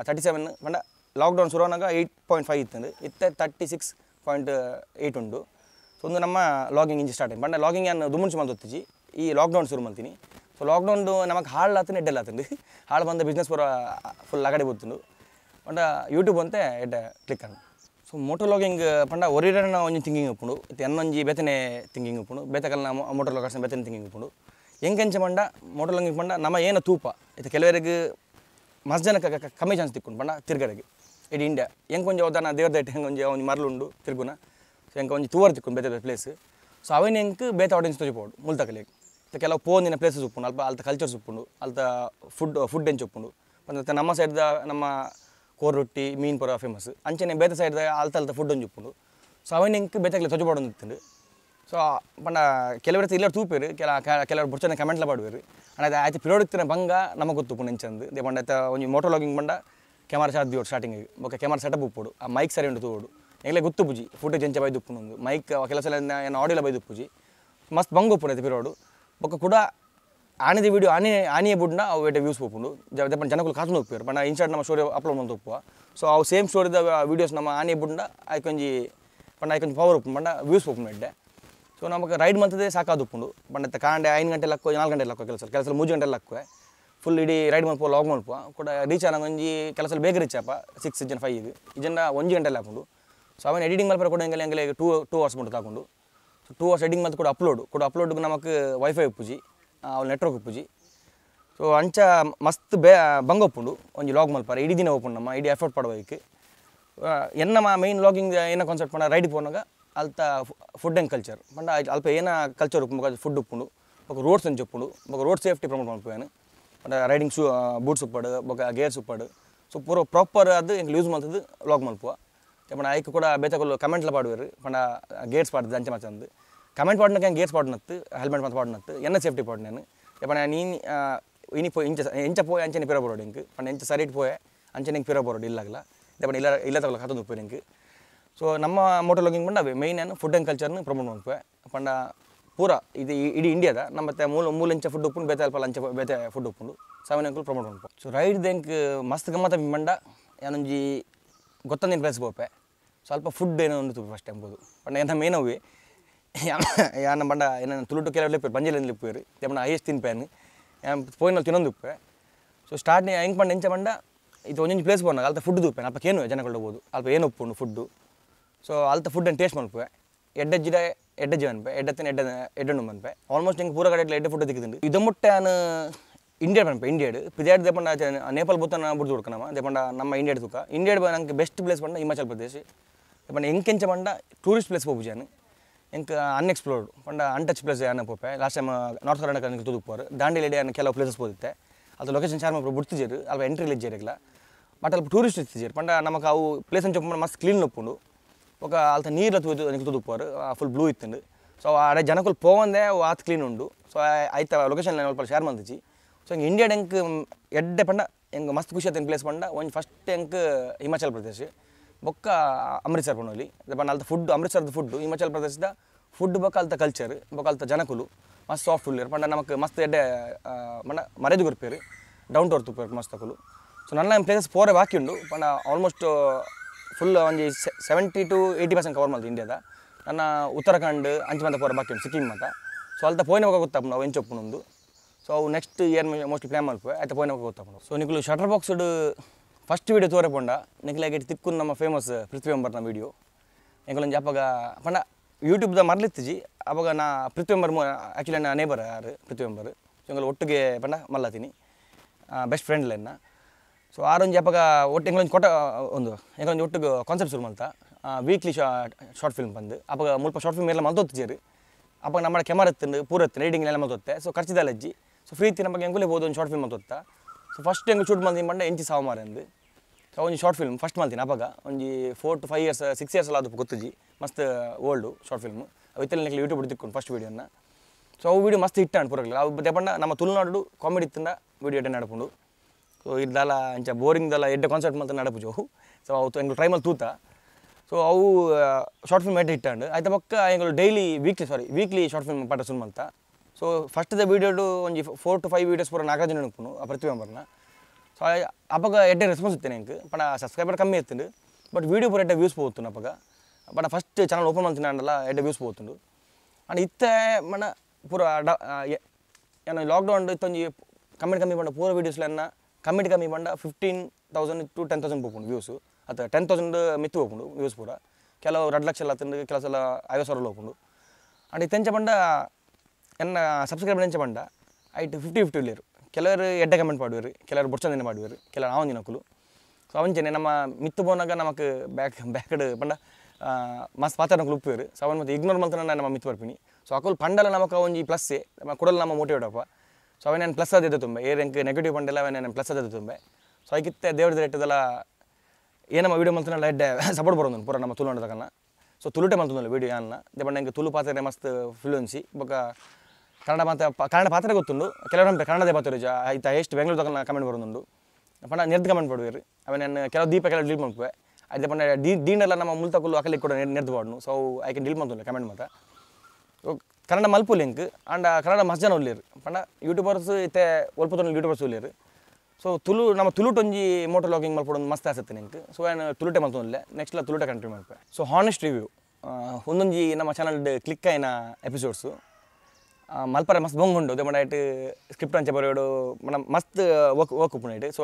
Speaker 1: ತರ್ಟಿ ಸೆವೆನ್ ಪಂಡ ಲಾಕ್ಡೌನ್ ಶುರುವಾನಾಗ ಏಯ್ಟ್ ಪಾಯಿಂಟ್ ಫೈವ್ ಇತ್ತು ಇತ್ತೆ ತರ್ಟಿ ಸಿಕ್ಸ್ ಪಾಯಿಂಟ್ ಏಯ್ಟ್ ಉಂಡು ಸೊ ಒಂದು ನಮ್ಮ ಲಾಗಿಂಗ್ ಇಂಜಿ ಸ್ಟಾರ್ಟಿಂಗ್ ಪಂಡ ಲಾಗಿಂಗ್ ಏನು ದುಮುಂಚು ಮಂತೊತ್ತಿಜಿ ಈ ಲಾಕ್ಡೌನ್ ಶುರು ಮಾಡ್ತೀನಿ ಸೊ ಲಾಕ್ಡೌನ್ ನಮಗೆ ಹಾಳು ಆತನ ಎಡ್ಡೆಲ್ಲ ಆತಂದು ಹಾಳು ಬಂದ ಬಿಸ್ನೆಸ್ ಪೂರ ಫುಲ್ ಅಗಡೆ ಬುತ್ತುಂಡು ಪಂಡ ಯೂಟ್ಯೂಬ್ ಅಂತ ಎಡ್ಡೆ ಕ್ಲಿಕ್ ಅಣ್ಣ ಸೊ ಮೋಟರ್ ಲಾಗಿಂಗ್ ಪಂಡ ಒರಿಡನ ಒಂಜಿ ತಿಂಗಿಂಗ್ ಉಪ್ಪುಂಡು ಇತ್ತು ಎನ್ನೊಂಜಿ ಬೇತನೆ ತಿಂಗಿಂಗ್ ಉಪ್ಪುಂಡು ಬೇತಕಲ್ನ ಮೋಟರ್ ಲಾಗರ್ಸ್ ಬೇತನೆ ಥಿಂಗಿಂಗ್ ಉಪ್ಪುಂಡು ಹೆಂಗೆಂಚ ಪಂಡ ಮೋಟರ್ ಲಾಗಿಂಗ್ ಪಂಡ ನಮ್ಮ ಏನ ತೂಪ ಇದು ಕೆಲವರಿಗೆ ಮಸ್ತ್ ಜನಕ್ಕೆ ಕಮ್ಮಿ ಚಾನ್ಸ್ ತಿಕ್ಕೊಂಡು ಪಂಡ ತಿರ್ಗಡೆಗೆ ಇಡೀ ಇಂಡಿಯಾ ಹೆಂಗೆ ಕೊಂಚ ಹೋದ ನಾನು ದೇವ್ರದ ಇಟ್ಟು ಹೆಂಗೆ ಒಂದು ಅವ್ನು ಮರಲುಂಡು ತಿರ್ಗುನ ಸೊ ಹೆಂಗೆ ಒಂದು ತೂವರ್ ತಿಕ್ಕೊಂಡು ಬೇತ ಪ್ಲೇಸ್ ಸೊ ಅವನ ಹೆಂಗೆ ಬೇತ ಆಡಿಯನ್ಸ್ ಪೋಡು ಮುಲ್ತಕಲಿಗೆ ಕೆಲವು ಪೋನಿನ ಪ್ಲೇಸಸ್ ಉಪ್ಪುಂಡು ಅಲ್ಪ ಅಲ್ತ ಕಲ್ಚರ್ಸ್ ಉಪ್ಪುಂಡು ಅಲ್ತ ಫುಡ್ ಫುಡ್ ಎಂಚು ಉಪ್ಪುಂಡು ಅಂದ್ರೆ ನಮ್ಮ ಸೈಡ್ದ ನಮ್ಮ ಕೋರ್ ರೊಟ್ಟಿ ಮೀನ್ ಪೂರ ಫೇಮಸ್ ಅಂಚನೆ ಬೇತೆ ಸೈಡ್ದ ಅಲ್ತ ಅಲ್ತ ಫುಡ್ ಒಂಜಿ ಉಪ್ಪುಂಡು ಸೊ ಅವನಿಂಕ್ ಬೇತಕ್ಲೆ ತೊಜಬಾಡೊಂದು ತಿಂಡು ಸೊ ಪಂಡ ಕೆಲವರ ಇಲ್ಲರ ತೂಪೇರು ಕೆಲ ಕೆಲವರು ಬುರ್ಚನ ಕಮೆಂಟ್ಲ ಪಾಡುವೇರು ಅಣ್ಣ ಆಯ್ತು ಪಿರೋಡಿತ್ತಿನ ಬಂಗ ನಮಗೆ ಗೊತ್ತು ನೆಂಚಂದು ದೇ ಪಂಡ ಆಯ್ತಾ ಒಂದು ಮೋಟೋ ಲಾಗಿಂಗ್ ಬಂಡ ಕ್ಯಾಮರಾ ಚಾರ್ಜ್ ದಿವೋಡು ಸ್ಟಾರ್ಟಿಂಗ್ ಓಕೆ ಕ್ಯಾಮರಾ ಸೆಟಪ್ ಉಪ್ಪುಡು ಆ ಮೈಕ್ ಸರಿ ಉಂಟು ತೂಡು ಎಗ್ಲೇ ಗೊತ್ತು ಪೂಜಿ ಫುಟೇಜ್ ಎಂಚ ಬೈದು ಉಪ್ಪು ಮೈಕ್ ಕೆಲಸ ಏನು ಆಡಿಯೋಲ್ಲ ಬೈದು ಪೂಜಿ ಮಸ್ತ್ ಬಂಗ ಉಪ್ಪು ಪಿರೋಡು ఒక కూడా ఆనేది వీడియో ಆನೆ ఆనే బుడ్న అవు వేట వ్యూస్ పోపుండు దెప్పని ಕಾಸು కాసులు ఒప్పారు మన ఇన్స్టాట్ నమ్మ ಅಪ್ಲೋಡ್ అప్లోడ్ మంది ఒప్పువ సో అవు సేమ్ స్టోరీ ವೀಡಿಯೋಸ್ ನಮ್ಮ ಆನೆ ಬುಡ್ಡ ಆಯ್ ಪಂಡ ಪವರ್ ಉಪ್ಪು ಪಂಡ ವ್ಯೂಸ್ ಒಪ್ಪು ಎಡ್ಡೆ ಸೊ ನಮಗೆ ರೈಡ್ ಮಂತದೇ ಸಾಕಾದ ಉಪ್ಪುಂಡು ಪಂಡ ಕಾಂಡೆ ಐದು ಗಂಟೆ ಲಕ್ಕೋ ನಾಲ್ಕು ಗಂಟೆ ಲಕ್ಕೋ ಕೆಲಸ ಕೆಲಸ ಮೂರು ಗಂಟೆ ಲಕ್ಕೋ ಫುಲ್ ಇಡೀ ರೈಡ್ ಮಲ್ಪ ಲಾಗ್ ಮಲ್ಪ ಕೂಡ ರೀಚ್ ಆಗಿ ಕೆಲಸ ಬೇಗ ರೀಚ್ ಆಪ ಸಿಕ್ಸ್ ಜನ ಫೈವ್ ಇದು ಇದನ್ನ ಒಂದು ಗಂಟೆ ಹಾಕೊಂಡು ಸೊ ಅವನ ಎಡಿಟಿಂಗ್ ಮಲ್ಪರ ಕೂಡ ಹೆಂಗಲ್ಲ ಟೂ ಟೂ ಅವರ್ಸ್ ಬಂದು ತಗೊಂಡು ಟೂ ಅವರ್ಸ್ ಎಡಿಂಗ್ ಮತ್ತೆ ಕೂಡ ಅಪ್ಲೋಡ್ ಕೂಡ ಅಪ್ಲೋಡ್ ನಮಕ್ ವೈಫೈ ಉಪ್ಪುಜಿ ಅವ್ಳು ನೆಟ್ವರ್ಕ್ ಉಪ್ಪುಜಿ ಸೊ ಅಂಚ ಮಸ್ತ್ ಬೇ ಬಂಗೊಪ್ಪುಂಡು ಒಂಜಿ ಲಾಗ್ ಮಲ್ಪಾರ ಇಡೀ ದಿನ ಓಪುಂಡು ನಮ್ಮ ಇಡೀ ಎಫರ್ಟ್ ಪಡಬೇಕು ಎನ್ನ ಮಾ ಮೈನ್ ಲಾಗಿಂಗ್ ಏನ ಕಾನ್ಸೆಪ್ಟ್ ಪಂಡ ರೈಡ್ ಪೋನಾಗ ಅಲ್ತ ಫುಡ್ ಆ್ಯಂಡ್ ಕಲ್ಚರ್ ಪಂಡ ಅಲ್ಪ ಏನ ಕಲ್ಚರ್ ಉಪ್ಪು ಫುಡ್ ಉಪ್ಪುಂಡು ఒక రోడ్స్ అని చెప్పుడు ఒక రోడ్ సేఫ్టీ ప్రమోట్ పంపిపోయాను అంటే రైడింగ్ షూ బూట్స్ ఉప్పాడు ఒక గేర్స్ ఉప్పాడు సో పూర్వ ప్రాపర్ అది ఇంకా లూజ్ మలుతుంది లోక్ మలుపువా ఇప్పుడు నాయకు కూడా బేతకులు కమెంట్లు పాడువారు పండ గేట్స్ పాడు దంచ మచ్చంది కమెంట్ పాడిన కానీ గేట్స్ పాడినత్తు హెల్మెట్ మంత పాడినత్తు ఎన్న సేఫ్టీ పాడు నేను ఇప్పుడు నేను ఇని పోయి ఇంచ ఎంచ పోయి అంచెని పిరబోడు ఇంక పండు ఎంచ సరిట్ పోయే అంచెని ఇంక పిరబోడు ఇల్లాగల ఇప్పుడు ఇలా ಇಲ್ಲ ತಗೊಳ್ಳೋ ಕಥೆ ಉಪ್ಪು ನಿಂಗೆ ಸೊ ನಮ್ಮ ಮೋಟೋ ಲಾಗಿಂಗ್ ಬಂದು ಮೇಯ್ನ್ ಏನು ಫುಡ್ ಆ್ಯಂಡ್ ಕಲ್ಚರ್ನ ಪ್ರಮೋಟ್ ಮಾಡ್ಪೆ ಪಂಡ ಪೂರ ಇದು ಇಡೀ ಇಂಡಿಯಾದ ನಮ್ಮ ಮೂಲ ಮೂಲೆಂಚ ಫುಡ್ ಉಪ್ಪು ಬೇತೆ ಅಲ್ಪ ಲಂಚ ಬೇತೆ ಫುಡ್ ಉಪ್ಪು ಸೆವೆನ್ ಅಂಕಲ್ ಪ್ರಮೋಟ್ ಮಾಡ್ಪೆ ಸೊ ರೈಡ್ ದೆಂಕ್ ಮಸ್ತ್ ಗಮ್ಮತ್ತ ಬಂಡ ಏನೊಂಜಿ ಗೊತ್ತಂದಿನ ಪ್ಲೇಸ್ ಬೋಪೆ ಸ್ವಲ್ಪ ಫುಡ್ ಏನೋ ಒಂದು ಫಸ್ಟ್ ಎಂಬುದು ಬಟ್ ಎಂಥ ಮೇನ್ ಯಾ ನಮ್ಮ ಬಂಡ ಏನೋ ತುಳುಟು ಕೆಲವೆಲ್ಲ ಇಪ್ಪರು ಪಂಜೆಲಿಂದ ಇಪ್ಪರು ದೇವಣ್ಣ ಐಯಷ್ಟು ಫೋನ್ ಫೋನಲ್ಲಿ ತಿನ್ನೊಂದು ಉಪ್ಪೆ ಸೊ ಸ್ಟಾರ್ಟ್ ಹೆಂಗೆ ಪಂಡ ಎಂಚ ಬಂಡ ಇದು ಒಂದೊಂದು ಪ್ಲೇಸ್ ಬೋನ ಅಲ್ತ ಫುಡ್ ಉಪ್ಪೆ ಅಲ್ಪ ಏನು ಜನಗಳು ಹೋಗೋದು ಅಲ್ಪ ಏನು ಉಪ್ಪುಂಡು ಫುಡ್ಡು ಸೊ ಅಲ್ತ ಫುಡ್ ಏನು ಟೇಸ್ಟ್ ಮಾಡ್ಪೆ ಎಡ್ಡೆ ಜಿ ಅನ್ಪೆ ಎಡ್ಡತ್ತಿನ ಎಡ್ಡ ಎಡ್ಡಣ್ಣು ಅನ್ಪೆ ಆಲ್ಮೋಸ್ಟ್ ಹಿಂಗೆ ಪೂರ ಕಡೆ ಎಡ್ಡೆ ಫುಡ್ ತೆಗೆದಿಂದು ಇದು ಮುಟ್ಟೆ ನಾನು ఇండియా ಬನ್ಪ ಇಂಡಿಯಡ್ ಪಿದಾಡ್ ದೇಪಂಡ నేపాల్ ಬುತ್ತನ ಬುಡ್ದು ಹುಡ್ಕನಮ್ಮ ದೇಪಂಡ ನಮ್ಮ ಇಂಡಿಯಡ್ ತುಕ ಇಂಡಿಯಡ್ ನಂಗೆ ಬೆಸ್ಟ್ ಪ್ಲೇಸ್ ಪಂಡ ಹಿಮಾಚಲ್ ಪ್ರದೇಶ್ ದೇಪಂಡ ಎಂಕೆಂಚ ಪಂಡ ಟೂರಿಸ್ಟ್ ಪ್ಲೇಸ್ ಹೋಗ್ಬಿಜಾನು ఇంక అన్ఎక్స్ప్లోర్డ్ పండ అన్టచ్ ప్లేస్ అని పోపే లాస్ట్ టైం నార్త్ కర్ణాటక నుంచి తూదుకుపోరు దాండేలేడి అని కెలవ ప్లేసెస్ పోతే అది లొకేషన్ చాలా ఇప్పుడు గుర్తు చేయరు అలా ఎంట్రీ లేదు చేయరు ఇలా బట్ అలా టూరిస్ట్ ఇచ్చారు పండ నమ్మకు అవు ప్లేస్ అని చెప్పమని మస్తు క్లీన్ నొప్పుడు ఒక వాళ్ళ నీళ్ళు తూ తుదుకుపోరు తూదుకుపోరు ఫుల్ బ్లూ ఇత్తుండు సో ఆడే జనకులు పోవందే ఆత క్లీన్ ఉండు సో అయితే లొకేషన్ లేని వాళ్ళు షేర్ మందిచ్చి ಸೊ ಹಿಂಗೆ ಇಂಡಿಯಾ ಹೆಂಗೆ ಎಡ್ಡೆ ಪಂಡ ಹೆಂಗೆ ಮಸ್ತ್ ಖುಷಿ ಆತನ ಪ್ಲೇಸ್ ಪಂಡ ಒಂದು ಫಸ್ಟ್ ಹೆಂಗೆ ಹಿಮಾಚಲ್ ಪ್ರದೇಶ್ ಬೊಕ್ಕ ಅಮೃತ್ಸರ್ ಪಣ್ಣಲಿ ಪಂಡ ಅಲ್ತ ಫುಡ್ ಅಮೃತ್ಸರ್ದ ಫುಡ್ ಹಿಮಾಚಲ್ ಪ್ರದೇಶದ ಫುಡ್ ಬೊಕ್ಕ ಅಲ್ತ ಕಲ್ಚರ್ ಬೊಕ್ಕ ಅಲ್ತ ಜನಕುಲು ಮಸ್ತ್ ಸಾಫ್ಟ್ ಉಳ್ಳೇರು ಪಂಡ ನಮಗೆ ಮಸ್ತ್ ಎಡ್ಡೆ ಪಂಡ ಮರೆದು ಗುರುಪೇರು ಡೌನ್ ಟು ಅರ್ತ್ ಉಪ್ಪೇರು ಮಸ್ತ್ ಸೊ ನನ್ನ ಪ್ಲೇಸಸ್ ಫೋರ್ ಬಾಕಿ ಉಂಡು ಪಂಡ ಆಲ್ಮೋಸ್ಟ್ ಫುಲ್ ಒಂದು seventy to eighty percent cover ಮಾಡಿದೆ ಇಂಡಿಯಾದ ನನ್ನ ಉತ್ತರಾಖಂಡ್ ಅಂಚು ಮಂತ ಪೋರೆ ಬಾಕಿ ಉಂಟು ಸಿಕ್ಕಿಂ ಮತ ಸೊ ಅಲ್ತ ಪೋಯಿನ ಗೊತ್ತಾಪ ನಾವು ಎಂಚೊಪ್ಪು ನಮ್ಮದು ಸೊ ಅವು ನೆಕ್ಸ್ಟ್ ಏನು ಮೋಸ್ಟ್ ಪ್ಲ್ಯಾನ್ ಮಲ್ಪ ಆಯ್ತು ಪೋಯ್ನ ಗೊತ್ತಾಪು ಸೊ ನಿಕ್ಲು ಶಟರ್ ಬಾಕ್ಸ್ಡ್ ಫಸ್ಟ್ ವೀಡಿಯೋ ತೋರೆ ಪಂಡ ನಿಕ್ಲಾಗೆ ತಿಕ್ಕು ನಮ್ಮ ಫೇಮಸ್ ಪೃಥ್ವಿ ಎಂಬರ್ನ ವೀಡಿಯೋ ಎಂಕೊಲೊಂದು ಜಾಪಾಗ ಪಂಡ ಯೂಟ್ಯೂಬ್ದ ಮರಲಿತ್ತಿಜಿ ಅವಾಗ ನಾ ಪೃಥ್ವಿ ಎಂಬರ್ ಆ್ಯಕ್ಚುಲಿ ನಾ ನೇಬರ್ ಯಾರು ಪೃಥ್ವಿ ಎಂಬರ್ ಸೊ ಒಟ್ಟಿಗೆ ಪಂಡ ಮಲ್ಲತೀನಿ ಬೆಸ್ಟ್ ಫ್ರೆಂಡ್ ಲೆನ್ನ ಸೊ ಆರೊಂದು ಜಾಪಾಗ ಒಟ್ಟು ಎಂಗಳೊಂದು ಕೊಟ್ಟ ಒಂದು ಎಂಗಳೊಂದು ಒಟ್ಟಿಗೆ ಕಾನ್ಸೆಪ್ಟ್ ಶುರು ಮಾಡ್ತಾ ವೀಕ್ಲಿ ಶಾ ಶಾರ್ಟ್ ಫಿಲ್ಮ್ ಬಂದು ಅಪ್ಪಾಗ ಮುಲ್ಪ ಶಾರ್ಟ್ ಫಿಲ್ಮ್ ಎಲ್ಲ ಮಲ್ತೋತ್ತಿದ್ದೀರಿ ಅವಾಗ ನಮ್ಮ ಕ್ಯಾಮರಾ ಎತ್ತಿಂದು ಪೂರ ಎತ್ತಿನ ರೈಡಿಂಗ್ ಎಲ್ಲ ಮಲ್ತೋತ್ತೆ ಸೊ ಖರ್ಚಿದಲ್ಲ ಅಜ್ಜಿ ಸೊ ಫ್ರೀತಿ ನಮಗೆ ಎಂಗುಲೇ ಹೋದ ಒಂದು ಶಾರ್ಟ್ ಫಿಲ್ಮ್ ಅಂತ ಸೊ ಫಸ್ಟ್ ಹೆಂಗೆ ಶೂಟ್ ಮಾಡ್ತೀನಿ ಮಂಡ ಎಂಚಿ ಸಾವುಮಾರ ಎಂದು ಸೊ ಒಂದು ಶಾರ್ಟ್ ಫಿಲ್ಮ್ ಫಸ್ಟ್ ಮಾಡ್ತೀನಿ ಅಪಾಗ ಒಂದು four to five years six years ಎಲ್ಲ ಅದು ಗೊತ್ತಿಜಿ ಮಸ್ತ್ ಓಲ್ಡು ಶಾರ್ಟ್ ಫಿಲ್ಮ್ ಅವತ್ತಲ್ಲಿ ಯೂಟ್ಯೂಬ್ ತಿಕ್ಕೊಂಡು ಫಸ್ಟ್ ವೀಡಿಯೋನ ಸೊ ಅವು ವೀಡಿಯೋ ಮಸ್ತ್ ಹಿಟ್ ಅಣ್ಣ ಪೂರಗಲಿಲ್ಲ ಅವು ನಮ್ಮ ತುಳುನಾಡು ಕಾಮಿಡಿ ತಿಂದ ವೀಡಿಯೋ ಎಡ್ಡೆ ನಡ್ಕೊಂಡು ಸೊ ಇದ್ದಲ್ಲ ಅಂಚ ಬೋರಿಂಗ್ದಲ್ಲ ಎಡ್ಡೆ ಕಾನ್ಸರ್ಟ್ ಮಾತ್ರ ನಡಪು ಅವು ಸೊ ಅವತ್ತು ಹೆಂಗ್ ಟ್ರೈಮಲ್ಲಿ ತೂತ ಸೊ ಅವು ಶಾರ್ಟ್ uh, ಫಿಲ್ಮ್ ಎಡ್ಡೆ ಹಿಟ್ಟಂಡು ಆಯ್ತಾ ಮಕ್ಕ ಎಂಗಳು daily weekly sorry weekly short film ಪಾಠ ಸುಮ್ಮ ಸೊ ಫಸ್ಟ್ ದ ವೀಡಿಯೋಡು ಒಂದು ಫೋರ್ ಟು ಫೈವ್ ವೀಡಿಯೋಸ್ ಪೂರ ಜನ ಅನುಪುನು ಆ ಮೆಂಬರ್ನ ಸೊ ಅಪ್ಪಗ ಎಡ್ಡೆ ರೆಸ್ಪಾನ್ಸ್ ಇತ್ತೆ ಎಂಕ್ ಪಣ ಸಬ್ಸ್ಕ್ರೈಬರ್ ಕಮ್ಮಿ ಎತ್ತುಂಡು ಬಟ್ ವೀಡಿಯೋ ಪೂರ ಎಡ್ಡೆ ವ್ಯೂಸ್ ಪೋಗ್ತುಂಡು ಅಪ್ಪಗ ಬಟ್ ಫಸ್ಟ್ ಚಾನಲ್ ಓಪನ್ ಮಂತಿನಲ್ಲ ಎಡ್ಡೆ ವ್ಯೂಸ್ ಪೋಗ್ತುಂಡು ಅಂಡ್ ಇತ್ತೆ ಮಣ ಪೂರ ಡ ಲಾಕ್ಡೌನ್ ಇತ್ತೊಂಜಿ ಕಮೆಂಟ್ ಕಮ್ಮಿ ಪಂಡ ಪೂರ ವೀಡಿಯೋಸ್ಲೆನ್ನ ಎಲ್ಲ ಕಮ್ಮಿ ಪಂಡ fifteen thousand to ten thousand ಪೋಪುಂಡು ವ್ಯೂಸ್ ಅಥವಾ ಟೆನ್ ತೌಸಂಡ್ ಮಿತ್ತು ಹೋಗ್ಬೋದು ವ್ಯೂಸ್ ಪೂರ ಕೆಲವು ಎರಡು ಲಕ್ಷ ಎಲ್ಲ ತಿಂದು ಕೆಲವು ಸಲ ಐವತ್ತು ಸಾವಿರ ಹೋಗ್ಬೋದು ಅಂಡ್ ಇತ್ತೆಂಚ ಪಂಡ ನನ್ನ ಸಬ್ಸ್ಕ್ರೈಬ್ ಬಂಡ ಐಟ್ ಫಿಫ್ಟಿ ಫಿಫ್ಟಿ ಉಳ್ಳೇರು ಕೆಲವರು ಎಡ್ಡೆ ಕಮೆಂಟ್ ಮಾಡುವರು ಕೆಲವರು ಬೊಚ್ಚಂದನೆ ಮಾಡುವರು ಕೆಲವರು ಆವನ್ ದಿನಕ್ಕಲು ಸೊ ಅವಂಚನೆ ನಮ್ಮ ಮಿತ್ತು ಬೋನಾಗ ನಮಗೆ ಬ್ಯಾಕ್ ಬ್ಯಾಕಡ್ ಪಂಡ ಮಸ್ತ್ ಪಾತ್ರನಕ್ಕಲು ಉಪ್ಪುವರು ಸೊ ಅವನು ಮತ್ತೆ ಇಗ್ನೋರ್ ಮಾಡ್ತಾನೆ ನಾನು ನಮ್ಮ ಮಿತ್ತು ಬರ್ಪಿನಿ ಸೊ ಅಕುಲ್ ಪಂಡಲ ನಮಗೆ ಒಂದು ಈ ಪ್ಲಸ್ಸೇ ನಮ್ಮ ಕೊಡಲು ನಮ್ಮ ಮೋಟಿವೇಟಪ್ಪ ಸೊ ಅವನೇನು ಪ್ಲಸ್ ಅದೇ ತುಂಬ ಏರ್ ಎಂಕ್ ನೆಗೆಟಿವ್ ಪಂಡೆಲ್ಲ ಅವನೇನು ಪ್ಲಸ್ ಅದೇ ತುಂಬ ಸೊ ಅದಕ್ಕಿತ್ತೆ ದೇವ್ರದ್ದು ರೇಟದೆಲ್ಲ ಏನಮ್ಮ ವೀಡಿಯೋ ಮಲ್ತನಲ್ಲ ಎಡ್ಡೆ ಸಪೋರ್ಟ್ ಬರೋದು ಪೂರ ನಮ್ಮ ತುಳು ಅಂಡದಕ್ಕ ಸೊ ತುಳುಟೆ ಮಲ್ತನಲ್ಲ ವೀಡಿಯೋ ಅನ್ನ ದೇ ಪಂಡ ತುಳು ಪಾತ್ರೆ ಮಸ್ತ್ ಫ್ಲೂಯೆನ್ಸಿ ಬಕ್ಕ ಕನ್ನಡ ಮಾತ ಕನ್ನಡ ಪಾತ್ರ ಗೊತ್ತುಂಡು ಕೆಲವೊಮ್ಮೆ ಕನ್ನಡದೇ ಪಾತ್ರ ಆಯ್ತಾ ಎಷ್ಟು ಬೆಂಗಳೂರು ತಗೊಂಡು ಕಮೆಂಟ್ ಬರೋದುಂಡು ಪಂಡ ನೆರೆದು ಕಮೆಂಟ್ ಪಡುವಿರಿ ಆಮೇಲೆ ನಾನು ಕೆಲವು ದೀಪ ಕೆಲವು ಡೀಲ್ ಮಾಡ್ಕೋ ಅದೇ ಪಂಡ ಡೀ ನಮ್ಮ ಮುಲ್ತಕುಲ್ಲು ಅಕಲಿ ಕೂಡ ನೆರೆದು ಬಾಡ್ನು ಸೊ ಐಕೆ ಡೀಲ್ ಮಾಡ್ತು ಕಮೆಂಟ್ ಮಾತ ಕನ್ನಡ ಮಲ್ಪು ಲಿಂಕ್ ಆಂಡ ಕನ್ನಡ ಮಸ್ಜನ ಉಳ್ಳಿರಿ ಪಂಡ ಯೂಟ್ಯೂಬರ್ಸ್ ಇತ್ತೆ ಒಲ್ಪ ಯೂಟ್ಯೂಬರ್ಸ್ ಉಳ್ಳಿರಿ ಸೊ ತುಳು ನಮ್ಮ ತುಲುಟೊಂಜಿ ಮೋಟರ್ ಲಾಗಿಂಗ್ ಮಲ್ಪಡೊಂದು ಮಸ್ತ್ ಆಸತ್ತೆ ನಿಂಕ್ ಸೊ ನಾನು ತುಳುಟೆ ಮಲ್ತೊಂದಿಲ್ಲ ನೆಕ್ಸ್ಟ್ ತುಳುಟೆ ಕಂಟಿನ್ಯೂ ಮಾಡ್ಪೆ ಸೊ ಹಾನೆಸ್ಟ್ ರಿವ್ಯೂ ಒಂದೊಂದು ನಮ್ಮ ಚಾನಲ್ ಕ್ಲಿಕ್ ಆಯ್ನ ಎಪಿಸೋಡ್ಸು ಮಲ್ಪರ ಮಸ್ತ್ ಉಂಡು ದೇ ಐಟ್ ಸ್ಕ್ರಿಪ್ಟ್ ಅಂಚೆ ಬರೋಡು ಮನ ಮಸ್ತ್ ಓಕ್ ಓಕ್ ಉಪ್ಪುನೈಟ್ ಸೊ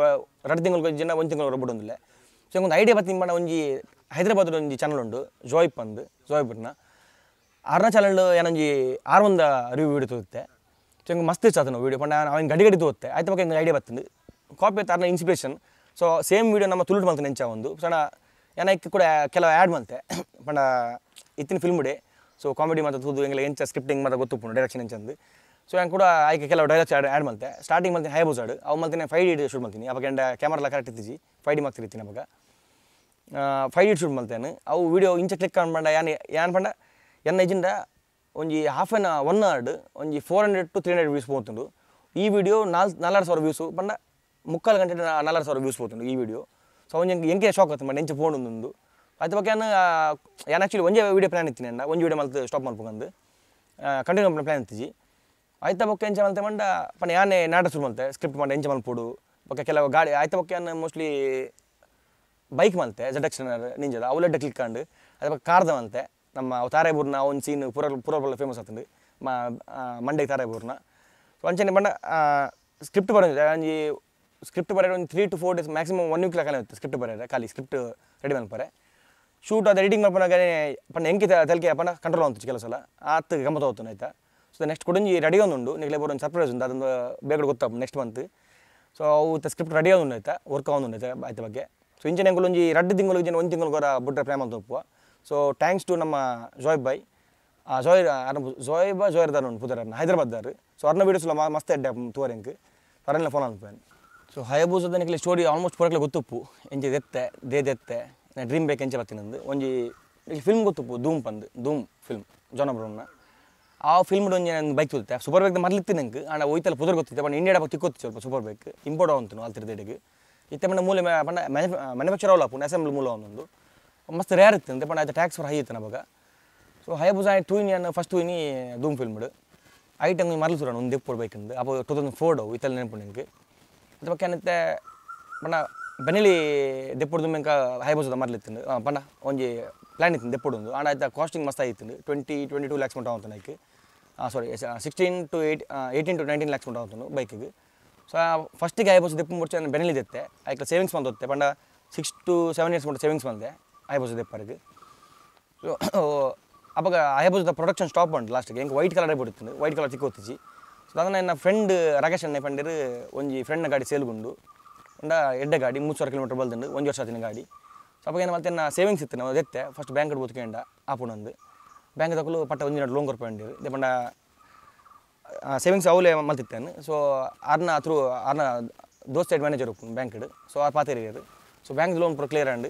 Speaker 1: ರಡ್ ತಿಂಗಳು ಜನ ಒಂದು ತಿಂಗಳು ರೊಬ್ಬಡೊಂದುಲ್ಲೆ ಸೊ ಒಂದು ಐಡಿಯಾ ಬತ್ತಿ ಮಡ ಒಂಜಿ ಹೈದರಾಬಾದ್ ಒಂಜಿ ಚಾನಲ್ ಉಂಡು ಜೋಯಿಪ್ ಅಂದು ಜೋಯಿಪ್ನ ಆರ್ನ ಚಾನಲ್ ಏನೊಂಜಿ ಒಂದು ರಿವ್ಯೂ ವಿಡಿಯೋ ತೋರುತ್ತೆ ಸೊ ಹಿಂಗೆ ಮಸ್ತ್ ಇಷ್ಟ ಆತನು ವೀಡಿಯೋ ಪಂಡ ಅವ್ನು ಗಡಿ ಗಡಿ ತೋತ್ತೆ ಆಯ್ತು ಬಗ್ಗೆ ಹಿಂಗೆ ಐಡಿಯಾ ಬರ್ತದೆ ಕಾಪಿ ತಾರ್ನ ಇನ್ಸ್ಪಿರೇಷನ್ ಸೊ ಸೇಮ್ ವೀಡಿಯೋ ನಮ್ಮ ತುಳುಟ್ ಮಲ್ತು ನೆಂಚ ಒಂದು ಸಣ್ಣ ಏನಕ್ಕೆ ಕೂಡ ಕೆಲವು ಆ್ಯಡ್ ಮಲ್ತೆ ಪಂಡ ಇತ್ತಿನ ಫಿಲ್ಮ್ ಡೇ ಸೊ ಕಾಮಿಡಿ ಮತ್ತು ತೂದು ಹೆಂಗಿಲ್ಲ ಎಂಚ ಸ್ಕ್ರಿಪ್ಟಿಂಗ್ ಮತ್ತು ಗೊತ್ತು ಡೈರೆಕ್ಷನ್ ಎಂಚಂದು ಸೊ ಹೆಂಗೆ ಕೂಡ ಆಯ್ಕೆ ಕೆಲವು ಡೈಲಾಗ್ಸ್ ಆ್ಯಡ್ ಆ್ಯಡ್ ಮಾಡ್ತೆ ಸ್ಟಾರ್ಟಿಂಗ್ ಮತ್ತೆ ಹೈಬೋಸ್ ಆಡು ಅವು ಮತ್ತೆ ಫೈವ್ ಡಿ ಶೂಟ್ ಮಾಡ್ತೀನಿ ಅವಾಗ ಎಂಡ ಕ್ಯಾಮರಾ ಕರೆಕ್ಟ್ ಇತ್ತೀಜಿ ಫೈ ಡಿ ಮಾಡ್ತಿರ್ತೀನಿ ಅವಾಗ ಫೈ ಡಿ ಶೂಟ್ ಮಾಡ್ತೇನೆ ಅವು ವೀಡಿಯೋ ಇಂಚ ಕ್ಲಿಕ್ ಕಂಡು ಯಾನ್ ಯಾನ್ ಪಂಡ ಎನ್ ಐಜಿಂದ ಒಂಜಿ ಹಾಫ್ ಆನ್ ಒನ್ ಅವರ್ಡ್ ಒಂಜಿ four hundred to three hundred views ಹೋಗ್ತುಂಡು ಈ ವಿಡಿಯೋ ನಾಲ್ಕು ನಾಲ್ಕು ಸಾವಿರ ವ್ಯೂಸು ಪಂಡ ಮುಕ್ಕಾಲು ಗಂಟೆ ನಾಲ್ಕು ಸಾವಿರ ವ್ಯೂಸ್ ಹೋಗ್ತುಂಡು ಈ ವಿಡಿಯೋ ಸೊ ಅವ್ನು ಹೆಂಗೆ ಶಾಕ್ ಆಗ್ತದೆ ಮಾಡಿ ಎಂಚ ಫೋನ್ ಒಂದು ಅದ್ರ ಬಗ್ಗೆ ನಾನು ಏನು ಆ್ಯಕ್ಚುಲಿ ಒಂದೇ ವೀಡಿಯೋ ಪ್ಲ್ಯಾನ್ ಇತ್ತೀನಿ ಅಂಡ ಒಂದು ವೀಡಿಯೋ ಮಲ್ತು ಸ್ಟಾಪ್ ಮಾಡ್ಬೇಕಂದು ಕಂಟಿನ್ಯೂ ಮಾಡ್ಕೊಂಡು ಪ್ಲಾನ್ ಇತ್ತೀಜಿ ಆಯ್ತಾ ಬಗ್ಗೆ ಎಂಚ ಮಲ್ತೆ ಮಂಡ ಪಣ ಯಾನೇ ನಾಟ ಶುರು ಮಲ್ತೆ ಸ್ಕ್ರಿಪ್ಟ್ ಮಾಡಿ ಎಂಚ ಮಲ್ಪೋಡು ಬೊಕ್ಕ ಕೆಲವು ಗಾಡಿ ಆಯ್ತಾ ಬಗ್ಗೆ ಮೋಸ್ಟ್ಲಿ ಬೈಕ್ ಮಲ್ತೆ ಜಡ್ ಎಕ್ಸ್ಟನರ್ ನಿಂಜದ ಅವಲೆಡ್ಡ ಕ್ಲಿಕ್ ಕಂಡು ಅದ್ರ ಬಗ್ಗೆ ಕಾರ್ದ ಮಲ್ತೆ ನಮ್ಮ ತಾರೇಬೂರ್ನ ಒಂದು ಸೀನ್ ಪೂರ ಪೂರ್ವ ಫೇಮಸ್ ಆಗ್ತದೆ ಮಾ ಮಂಡೆ ತಾರೇಬೂರ್ನ ಸೊ ಅಂಚನೆ ಬಂಡ ಸ್ಕ್ರಿಪ್ಟ್ ಬರೋದು ಅಂಜಿ ಸ್ಕ್ರಿಪ್ಟ್ ಬರೆಯೋದು ಒಂದು three to four days maximum one week ಲೆಕ್ಕನೇ ಇರುತ್ತೆ ಸ್ಕ್ರಿಪ್ಟ್ ಬರೆಯೋದು ಖಾಲಿ ಸ್ಕ್ರಿಪ್ಟ್ ರೆಡಿ ಮಾಡ್ಬಾರೆ ಶೂಟ್ ಅದು ಎಡಿಟಿಂಗ್ ಮಾಡ್ಪನಾಗನೇ ಪಣ್ಣ ಎಂಕಿ ತಲಕೆ ಅಪ್ಪ ಕಂಟ್ರೋಲ್ ಆಗುತ್ತೆ ಕೆಲವು ಸಲ ಆತ ಗಮ್ಮತ್ ಹೋಗ್ತಾನೆ ಆಯ್ತಾ ಸೊ ನೆಕ್ಸ್ಟ್ ಕೊಡಂಜಿ ರೆಡಿ ಒಂದು ನಿಗಲೇ ಬರೋ ಒಂದು ಸರ್ಪ್ರೈಸ್ ಉಂಟು ಅದೊಂದು ಬೇಗ ಗೊತ್ತಾಪ ನೆಕ್ಸ್ಟ್ ಮಂತ್ ಸೊ ಅವು ಸ್ಕ್ರಿಪ್ಟ್ ರೆಡಿ ಆಗೋದು ಆಯ್ತಾ ವರ್ಕ್ ಆಗೋದು ಆಯ್ತಾ ಆಯ್ತ ಬಗ್ಗೆ ಸೊ ಇಂಚಿನ ಎಂಕುಲು ಒಂಜಿ ಎರಡು ತಿಂಗಳು ಇಂಜಿನ್ ಒಂದು ತಿಂಗಳಿಗೋರ ಬಿಟ್ಟರೆ ಪ್ರೇಮ್ ಅಂತ ಒಪ್ಪುವ ಸೊ ಥ್ಯಾಂಕ್ಸ್ ಟು ನಮ್ಮ ಜೋಯ್ ಬಾಯ್ ಜೋಯ್ ಜೋಯ್ಬಾ ಜೋಯರ್ದಾರ್ ಒಂದು ಪುದರ್ ಹೈದರಾಬಾದ್ದಾರು ಸೊ ಅರ್ನ ವೀಡಿಯೋಸ್ಲ ಮಸ್ತ್ ಎಡ್ಡೆ ಹೆಂಗೆ ಅರಲ್ಲ ಫೋನ್ ಅನ್ಪೇನು ಸೊ ಹಯಬೂಸದ ನಿಕ್ಲಿ ಸ್ಟೋರಿ ಆಲ್ಮೋಸ್ಟ್ ಪೂರಕ್ಕೆ ಗೊತ್ತಪ್ಪು ಎಂಜಿ ದೆತ್ತೆ ದೇ ದೆತ್ತೆ ಡ್ರೀಮ್ ಬೈಕ್ ಎಂಚ ಬತ್ತಿನಂದು ಒಂಜಿ ಫಿಲ್ಮ್ ಗೊತ್ತಪ್ಪು ಧೂಮ್ ಪಂದು ಧೂಮ್ ಫಿಲ್ಮ್ ಜೋನ ಬ್ರೌನ್ನ ಆ ಫಿಲ್ಮ್ ಒಂಜಿ ನಾನು ಬೈಕ್ ತುತ್ತೆ ಸೂಪರ್ ಬೈಕ್ ಮರ್ಲಿತ್ತಿ ನಂಗೆ ಆಂಡ ಒಯ್ತಲ್ಲ ಪುದರ್ ಗೊತ್ತಿತ್ತು ಬಟ್ ಇಂಡಿಯಾ ಬಗ್ಗೆ ಗೊತ್ತು ಸ್ವಲ್ಪ ಸೂಪರ್ ಬೈಕ್ ಇಂಪೋರ್ಟ್ ಆವಂತನು ಅಲ್ಲಿ ಇತ್ತೆ ಪಂಡ ಮೂಲೆ ಪಂಡ ಮ್ಯಾನುಫ್ಯಾಕ್ಚರ್ ಅವಲ್ಲ ಅಸೆಂಬ್ಲಿ ಮೂಲ ಒಂದೊಂದು ಮಸ್ತ್ ರೇರ್ ಇತ್ತು ಅಂತ ಪಂಡ ಆಯ್ತು ಟ್ಯಾಕ್ಸ್ ಫರ್ ಹೈ ಇತ್ತು ನಮಗ ಸೊ ಹೈಬುಸ ಟೂ ಇನ್ ಫಸ್ಟ್ ಟೂ ಇನಿ ಧೂಮ್ ಫಿಲ್ಮ್ ಐಟಮ್ ಮರ್ಲು ಸುರಾಣ ಒಂದು ದಿಪ್ಪು ಬೈಕ್ ಅಪ್ಪ ಟೂ ತೌಸಂಡ್ ಫೋರ್ಡು ಇತ್ತಲ್ಲಿ ನೆನಪು ನನಗೆ ಅದು ಬಗ್ಗೆ ಏನಂತೆ ಪಂಡ ಬೆನಲಿ ದೆಪ್ಪುಡ್ದು ಮೆಂಕ ಹೈಬೋಸದ ಮರ್ಲಿತ್ತಿಂದು ಹಾಂ ಪಂಡ ಒಂಜಿ ಪ್ಲ್ಯಾನ್ ಇತ್ತು ದೆಪ್ಪುಡುಂದು ಆಂಡ ಆಯ್ತಾ ಕಾಸ್ಟಿಂಗ್ ಮಸ್ತ್ ಆಯ್ತು ಟ್ವೆಂಟಿ ಟ್ವೆಂಟಿ ಟೂ ಲ್ಯಾಕ್ಸ್ ಮಟ್ಟ ನೈಕ್ ಐಕ್ sorry sixteen to eight eighteen to nineteen lakhs ಮಟ್ಟ ಆಗುತ್ತಾನು ಬೈಕಿಗೆ ಸೊ ಆ ಫಸ್ಟಿಗೆ ಹೈಬೋಸ್ ದೆಪ್ಪು ಮುಚ್ಚ ನಾನು ಬೆನೆಲಿದೆತ್ತೆ ಆಯ್ತು ಸೇವಿಂಗ್ಸ್ ಬಂದು ಪಂಡ ಸಿಕ್ಸ್ ಟು ಸೆವೆನ್ ಇಯರ್ಸ್ ಮಟ್ಟ ಸೇವಿಂಗ್ಸ್ ಬಂದೆ ಬಸ್ ದೆಪ್ಪರಿಗೆ ಸೊ ಅವಾಗ ಹೈಬೋಸ್ದ ಪ್ರೊಡಕ್ಷನ್ ಸ್ಟಾಪ್ ಮಾಡಿ ಲಾಸ್ಟಿಗೆ ಹೆಂಗೆ ವೈಟ್ ಕಲರ್ ಬಿಡುತ್ತೆ ವೈಟ್ ಕಲರ್ ತಿಕ್ಕೋತಿಸಿ ಸೊ ಅದನ್ನು ನನ್ನ ಫ್ರೆಂಡ್ ರಾಕೇಶ್ ಅಣ್ಣ ಪಂಡಿರು ಒಂಜಿ ಫ್ರೆಂಡ್ನ ಗಾಡಿ ಸೇಲ್ಗೊಂಡು ಒಂದು ಎಡ್ಡೆ ಗಾಡಿ ಮೂರು ಸಾವಿರ ಕಿಲೋಮೀಟರ್ ಬಲ್ದಂಡು ಒಂದು ವರ್ಷ ಆತಿನ ಗಾಡಿ ಸ್ವಲ್ಪ ಏನು ಮತ್ತೆ ನಾ ಸೇವಿಂಗ್ಸ್ ಇತ್ತು ನಾವು ಎತ್ತೆ ಫಸ್ಟ್ ಬ್ಯಾಂಕ್ ಬದುಕೊಂಡ ಆಪುಣಂದು ಬ್ಯಾಂಕ್ ತಗೊಳ್ಳು ಪಟ್ಟ ಒಂದು ಲೋನ್ ಕೊಡ್ಕೊಂಡಿರು ಇದೆ ಪಂಡ ಸೇವಿಂಗ್ಸ್ ಅವಲೇ ಮಲ್ತಿತ್ತೇನು ಸೊ ಅರ್ನ ಥ್ರೂ ಅರ್ನ ದೋಸ್ತ್ ಸೈಡ್ ಮ್ಯಾನೇಜರ್ ಬ್ಯಾಂಕ್ ಇಡು ಸೊ ಆ ಪಾತೇರಿಯರು ಸೊ ಬ್ಯಾಂಕ್ ಲೋನ್ ಪೂರ ಕ್ಲಿಯರ್ ಅಂಡು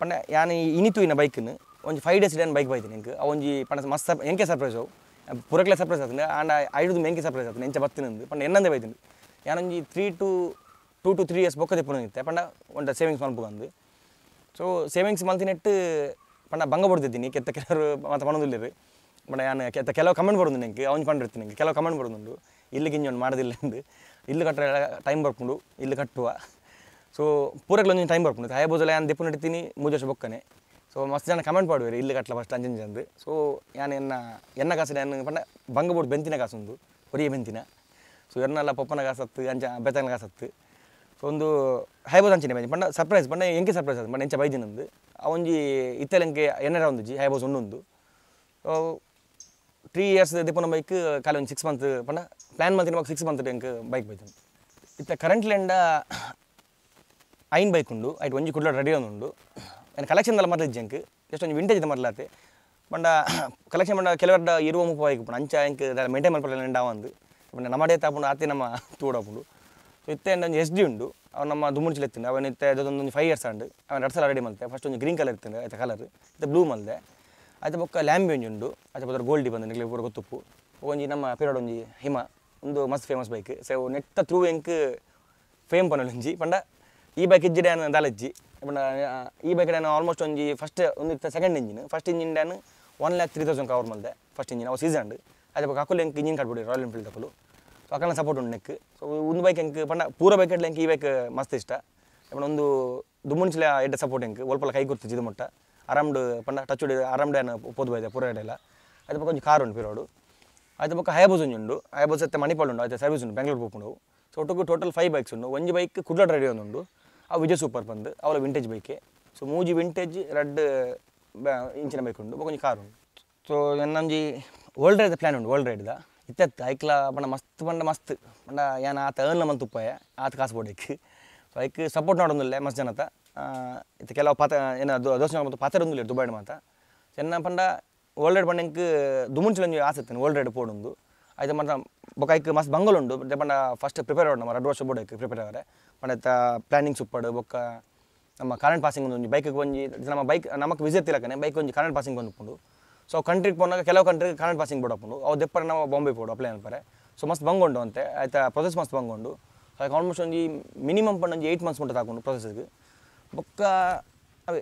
Speaker 1: ಪಂಡ ಯಾನು ಇನಿತು ಇನ್ನ ಬೈಕ್ನ ಒಂದು ಫೈವ್ ಡೇಸ್ ಇಡೇನು ಬೈಕ್ ಬೈತೀನಿ ಎಂಕ್ ಒಂಜಿ ಪಂಡ ಮಸ್ತ್ ಸರ್ ಎಂಕೆ ಸರ್ಪ್ರೈಸ್ ಅವು ಪುರಕ್ಲೆ ಸರ್ಪ್ರೈಸ್ ಆಗ್ತದೆ ಆ್ಯಂಡ್ ಐದು ಹೆಂಗೆ ಸರ್ಪ್ರೈಸ್ ಆಗ್ತದೆ ಎಂಚ ಬರ್ತೀನಿ ಪಂಡ ಎನ್ನಂದೇ ಬೈತೀನಿ ಯಾನೊಂಜಿ three to two three years years பக்கம் புனித்த ಪಂಡ ಒಂದ ಸೇವಿಂಗ್ಸ್ ಮಲ್ಪ ಬಂದು ಸೊ ಸೇವಿಂಗ್ಸ್ ನೆಟ್ಟು ಪಂಡ ಬಂಗ ಪಡ್ತಿದ್ದೀನಿ ಕೆತ್ತ ಕೆಲವರು ಮತ್ತೆ ರೀ ಬಟ್ ನಾನು ಕೆತ್ತ ಕೆಲವು ಕಮೆಂಟ್ ಬರೋದು ನನಗೆ ಅವ್ನು ಕಂಡಿರ್ತೀನಿ ನಿಂಗೆ ಕೆಲವು ಕಮೆಂಟ್ ಬರೋದುಂಡು ಇಲ್ಲಿಗೆ ಇನ್ನೊಂದು ಮಾಡೋದಿಲ್ಲ ಎಂದು ಇಲ್ಲಿ ಕಟ್ಟ ಟೈಮ್ ಬರ್ಕೊಂಡು ಇಲ್ಲಿ ಕಟ್ಟುವ ಸೊ ಪೂರಕ್ಕೆ ಒಂದು ಟೈಮ್ ಬರ್ಕೊಂಡು ತಾಯ ಬೋಜಲ್ಲ ನಾನು ದಿಪ್ಪು ಮೂರು ವರ್ಷ ಬೊಕ್ಕನೆ ಸೊ ಮಸ್ತ್ ಜನ ಕಮೆಂಟ್ ಮಾಡುವರು ಇಲ್ಲಿ ಕಟ್ಟಲ ಫಸ್ಟ್ ಅಂಜನ್ ಜನ ಸೊ ನಾನು ಎನ್ನ ಎನ್ನ ಕಾಸು ನಾನು ಪಂಡ ಬಂಗ ಬೋಡು ಬೆಂತಿನ ಕಾಸು ಒಂದು ಹೊರಿಯ ಬೆಂತಿನ ಸೊ ಎರ್ನಲ್ಲ ಪೊಪ್ಪನ ಕಾಸತ್ತು ಅಂಜ ಬೆತ್ತನ ಕಾಸತ್ತು ಒಂದು ಹೈಬೋಸ್ ಅಂಚಿನ ಬೈಜಿ ಪಂಡ ಸರ್ಪ್ರೈಸ್ ಪಂಡ ಎಂಕೆ ಸರ್ಪ್ರೈಸ್ ಅದು ಪಂಡ ಎಂಚ ಬೈಜಿನಂದು ಅವೊಂಜಿ ಇತ್ತಲೆಂಕೆ ಒಂದು ಜಿ ಹೈಬೋಸ್ ಉಂಡೊಂದು ತ್ರೀ ಇಯರ್ಸ್ ದಿಪ್ಪನ ಬೈಕ್ ಕಾಲ ಒಂದು ಸಿಕ್ಸ್ ಮಂತ್ ಪಂಡ ಪ್ಲ್ಯಾನ್ ಮಂತ್ ಮಾಕ್ ಸಿಕ್ಸ್ ಮಂತ್ ಎಂಕ್ ಬೈಕ್ ಬೈತಂದು ಇತ್ತ ಕರೆಂಟ್ ಲೆಂಡ ಐನ್ ಬೈಕ್ ಉಂಡು ಐಟ್ ಒಂಜಿ ಕುಡ್ಲ ರೆಡಿ ಉಂಡು ನಾನು ಕಲೆಕ್ಷನ್ ಎಲ್ಲ ಮರಲಿದ್ದು ಎಂಕ್ ಜಸ್ಟ್ ಒಂದು ವಿಂಟೇಜ್ ಮರಲಾತೆ ಪಂಡ ಕಲೆಕ್ಷನ್ ಪಂಡ ಕೆಲವರ ಇರುವ ಮುಖ ಬೈಕ್ ಪಂಡ ಅಂಚ ಎಂಕ್ ಮೇಂಟೈನ್ ಮಾಡ್ಕೊಳ್ಳ ಎಂಡ ಒಂದು ಪಂಡ ನಮ್ಮಡೆ ತಾಪುಂಡು ಆತೆ ನಮ್ಮ ತೂಡಾಪುಂಡು ಸೊ ಇತ್ತೆ ಒಂದು ಎಸ್ ಡಿ ಉಂಡು ಅವ್ನು ನಮ್ಮ ದುಮುರ್ಜಿಲ್ ಎತ್ತಿನ ಅವನ ಇತ್ತೆ ಅದೊಂದು ಫೈವ್ ಇಯರ್ಸ್ ಅಂಡ್ ಅವನ ಎರಡು ಸಲ ರೆಡಿ ಮಲ್ತೆ ಫಸ್ಟ್ ಒಂದು ಗ್ರೀನ್ ಕಲರ್ ಇತ್ತಿನ ಆಯ್ತು ಕಲರ್ ಇತ್ತೆ ಬ್ಲೂ ಮಲ್ದೆ ಪಕ್ಕ ಲ್ಯಾಂಬಿ ಲ್ಯಾಂಬಿಯೊಂಜಿ ಉಂಡು ಆಯ್ತು ಬದ್ರ ಗೋಲ್ಡಿ ಬಂದ ನಿಮಗೆ ಪೂರ ಗೊತ್ತುಪ್ಪು ಒಂಜಿ ನಮ್ಮ ಪಿರಿಯಡ್ ಒಂಜಿ ಹಿಮ ಒಂದು ಮಸ್ತ್ ಫೇಮಸ್ ಬೈಕ್ ಸೊ ನೆಟ್ಟ ತ್ರೂ ಎಂಕ್ ಫೇಮ್ ಇಂಜಿ ಪಂಡ ಈ ಬೈಕ್ ಇಜ್ಜಿ ಡ್ಯಾನ್ ದಾಲಜ್ಜಿ ಪಂಡ ಈ ಬೈಕ್ ಡ್ಯಾನ್ ಆಲ್ಮೋಸ್ಟ್ ಒಂಜಿ ಫಸ್ಟ್ ಒಂದು ಸೆಕೆಂಡ್ ಇಂಜಿನ್ ಫಸ್ಟ್ ಇಂಜಿನ್ ಡ್ಯಾನ್ one lakh three thousand cover ಮಲ್ದೆ ಫಸ್ಟ್ ಇಂಜಿನ್ ಅವು ಸೀಸನ್ ಆಯ್ತು ಪಕ್ಕ ಅಕುಲ್ ಎಂಕ್ ಇಂಜಿನ್ ಕಟ್ಬಿಡಿ ರಾಯಲ್ ಎನ್ಫೀಲ್ಡ್ ಅಕಲು ಪಕ್ಕನ ಸಪೋರ್ಟ್ ಉಂಟು ನೆಕ್ ಸೊ ಒಂದು ಬೈಕ್ ಹೆಂಗೆ ಪಂಡ ಪೂರ ಬೈಕ್ ಎಂಕ್ ಈ ಬೈಕ್ ಮಸ್ತ್ ಇಷ್ಟ ಪಂಡ ಒಂದು ದುಮ್ಮುಂಚಿಲ ಎಡ್ಡ ಸಪೋರ್ಟ್ ಹೆಂಗೆ ಒಲ್ಪಲ ಕೈ ಗುರ್ತು ಇದು ಮುಟ್ಟ ಅರಾಮ್ಡ್ ಪಂಡ ಟಚ್ ಹೊಡಿ ಅರಾಮ್ಡ್ ಏನು ಪೋದು ಬೈದೆ ಪೂರ ಎಡೆಲ್ಲ ಅದು ಪಕ್ಕ ಒಂದು ಕಾರ್ ಉಂಟು ಪಿರೋಡು ಆಯ್ತು ಪಕ್ಕ ಹಯಬಸ್ ಒಂದು ಉಂಡು ಅತ್ತೆ ಮಣಿಪಾಲ್ ಉಂಡು ಸರ್ವಿಸು ಸರ್ವಿಸ್ ಉಂಡು ಬೆಂಗಳೂರು ಪೋಪುಂಡು ಸೊ ಒಟ್ಟು ಟೋಟಲ್ ಫೈವ್ ಬೈಕ್ಸ್ ಉಂಡು ಒಂದು ಬೈಕ್ ಕುಡ್ಲ ರೆಡಿ ಒಂದು ಉಂಡು ಆ ವಿಜಯ್ ಸೂಪರ್ ಬಂದು ಅವಳ ವಿಂಟೇಜ್ ಬೈಕೆ ಸೊ ಮೂಜಿ ವಿಂಟೇಜ್ ರೆಡ್ ಇಂಚಿನ ಬೈಕ್ ಉಂಡು ಒಂದು ಕಾರ್ ಉಂಟು ಸೊ ಒಂಜಿ ವರ್ಲ್ಡ್ ರೈಡ್ ಪ್ಲ್ಯಾನ್ ಉಂಡು ವರ್ಲ್ಡ್ ರೈಡ್ದ ಇತ್ತ ಐಕ್ಲ ಪಂಡ ಮಸ್ತ್ ಪಂಡ ಮಸ್ತ್ ಪಂಡ ಏನ ಆತ ಏನ್ಲ ಮಂತ್ ತುಪ್ಪಾಯ ಆತ ಕಾಸು ಬೋಡಕ್ಕೆ ಸೊ ಐಕ್ ಸಪೋರ್ಟ್ ಮಾಡೋದಿಲ್ಲ ಮಸ್ತ್ ಜನತ ಇತ್ತ ಕೆಲವು ಪಾತ ಏನು ದೋಸೆ ಮತ್ತು ಪಾತ್ರ ಒಂದಿಲ್ಲ ದುಬಾಯ್ ಮಾತ ಚೆನ್ನ ಪಂಡ ಓಲ್ಡ್ ರೈಡ್ ಪಂಡ ಇಂಕ್ ದುಮುಂಚಲ ಆಸತ್ತೆ ಓಲ್ಡ್ ರೈಡ್ ಪೋಡೊಂದು ಅದೇ ಮತ್ತೆ ಬೊಕ ಐಕ್ ಮಸ್ತ್ ಬಂಗಲುಂಡು ಪಂಡ ಫಸ್ಟ್ ಪ್ರಿಪೇರ್ ಆಡ್ ನಮ್ಮ ಎರಡು ವರ್ಷ ಬೋಡಕ್ಕೆ ಪ್ರಿಪೇರ್ ಆವರೆ ಪಂಡ ಪ್ಲಾನಿಂಗ್ ಸುಪ್ಪಾಡು ಬೊಕ್ಕ ನಮ್ಮ ಕರೆಂಟ್ ಪಾಸಿಂಗ್ ಒಂದು ಬೈಕ್ ಒಂಜಿ ನಮ್ಮ ಬೈಕ್ ನಮಗೆ ತಿಲಕನೆ ಬೈಕ್ ಒಂದು ಕರೆಂಟ್ ಪಾಸಿಂಗ್ ಬಂದುಕೊಂಡು ಸೊ ಕಂಟ್ರಿಗೆ ಪೋನಾಗ ಕೆಲವು ಕಂಟ್ರಿಗೆ ಕನ್ನಡ ಪಾಸಿಂಗ್ ಬಿಡಪ್ಪು ಅವ್ರು ದೆಪ್ಪರೆ ನಾವು ಬಾಂಬೆ ಪೋಡು ಅಪ್ಲೈ ಅನ್ಪರೆ ಸೊ ಮಸ್ತ್ ಬಂಗೊಂಡು ಅಂತೆ ಆಯ್ತಾ ಪ್ರೊಸೆಸ್ ಮಸ್ತ್ ಬಂಗೊಂಡು ಅದಕ್ಕೆ ಆಲ್ಮೋಸ್ಟ್ ಒಂದು ಮಿನಿಮಮ್ ಪಂಡ್ ಒಂದು ಏಯ್ಟ್ ಮಂತ್ಸ್ ಮುಂಟೆ ತಗೊಂಡು ಪ್ರೊಸೆಸ್ಗೆ ಬೊಕ್ಕ ಅವೇ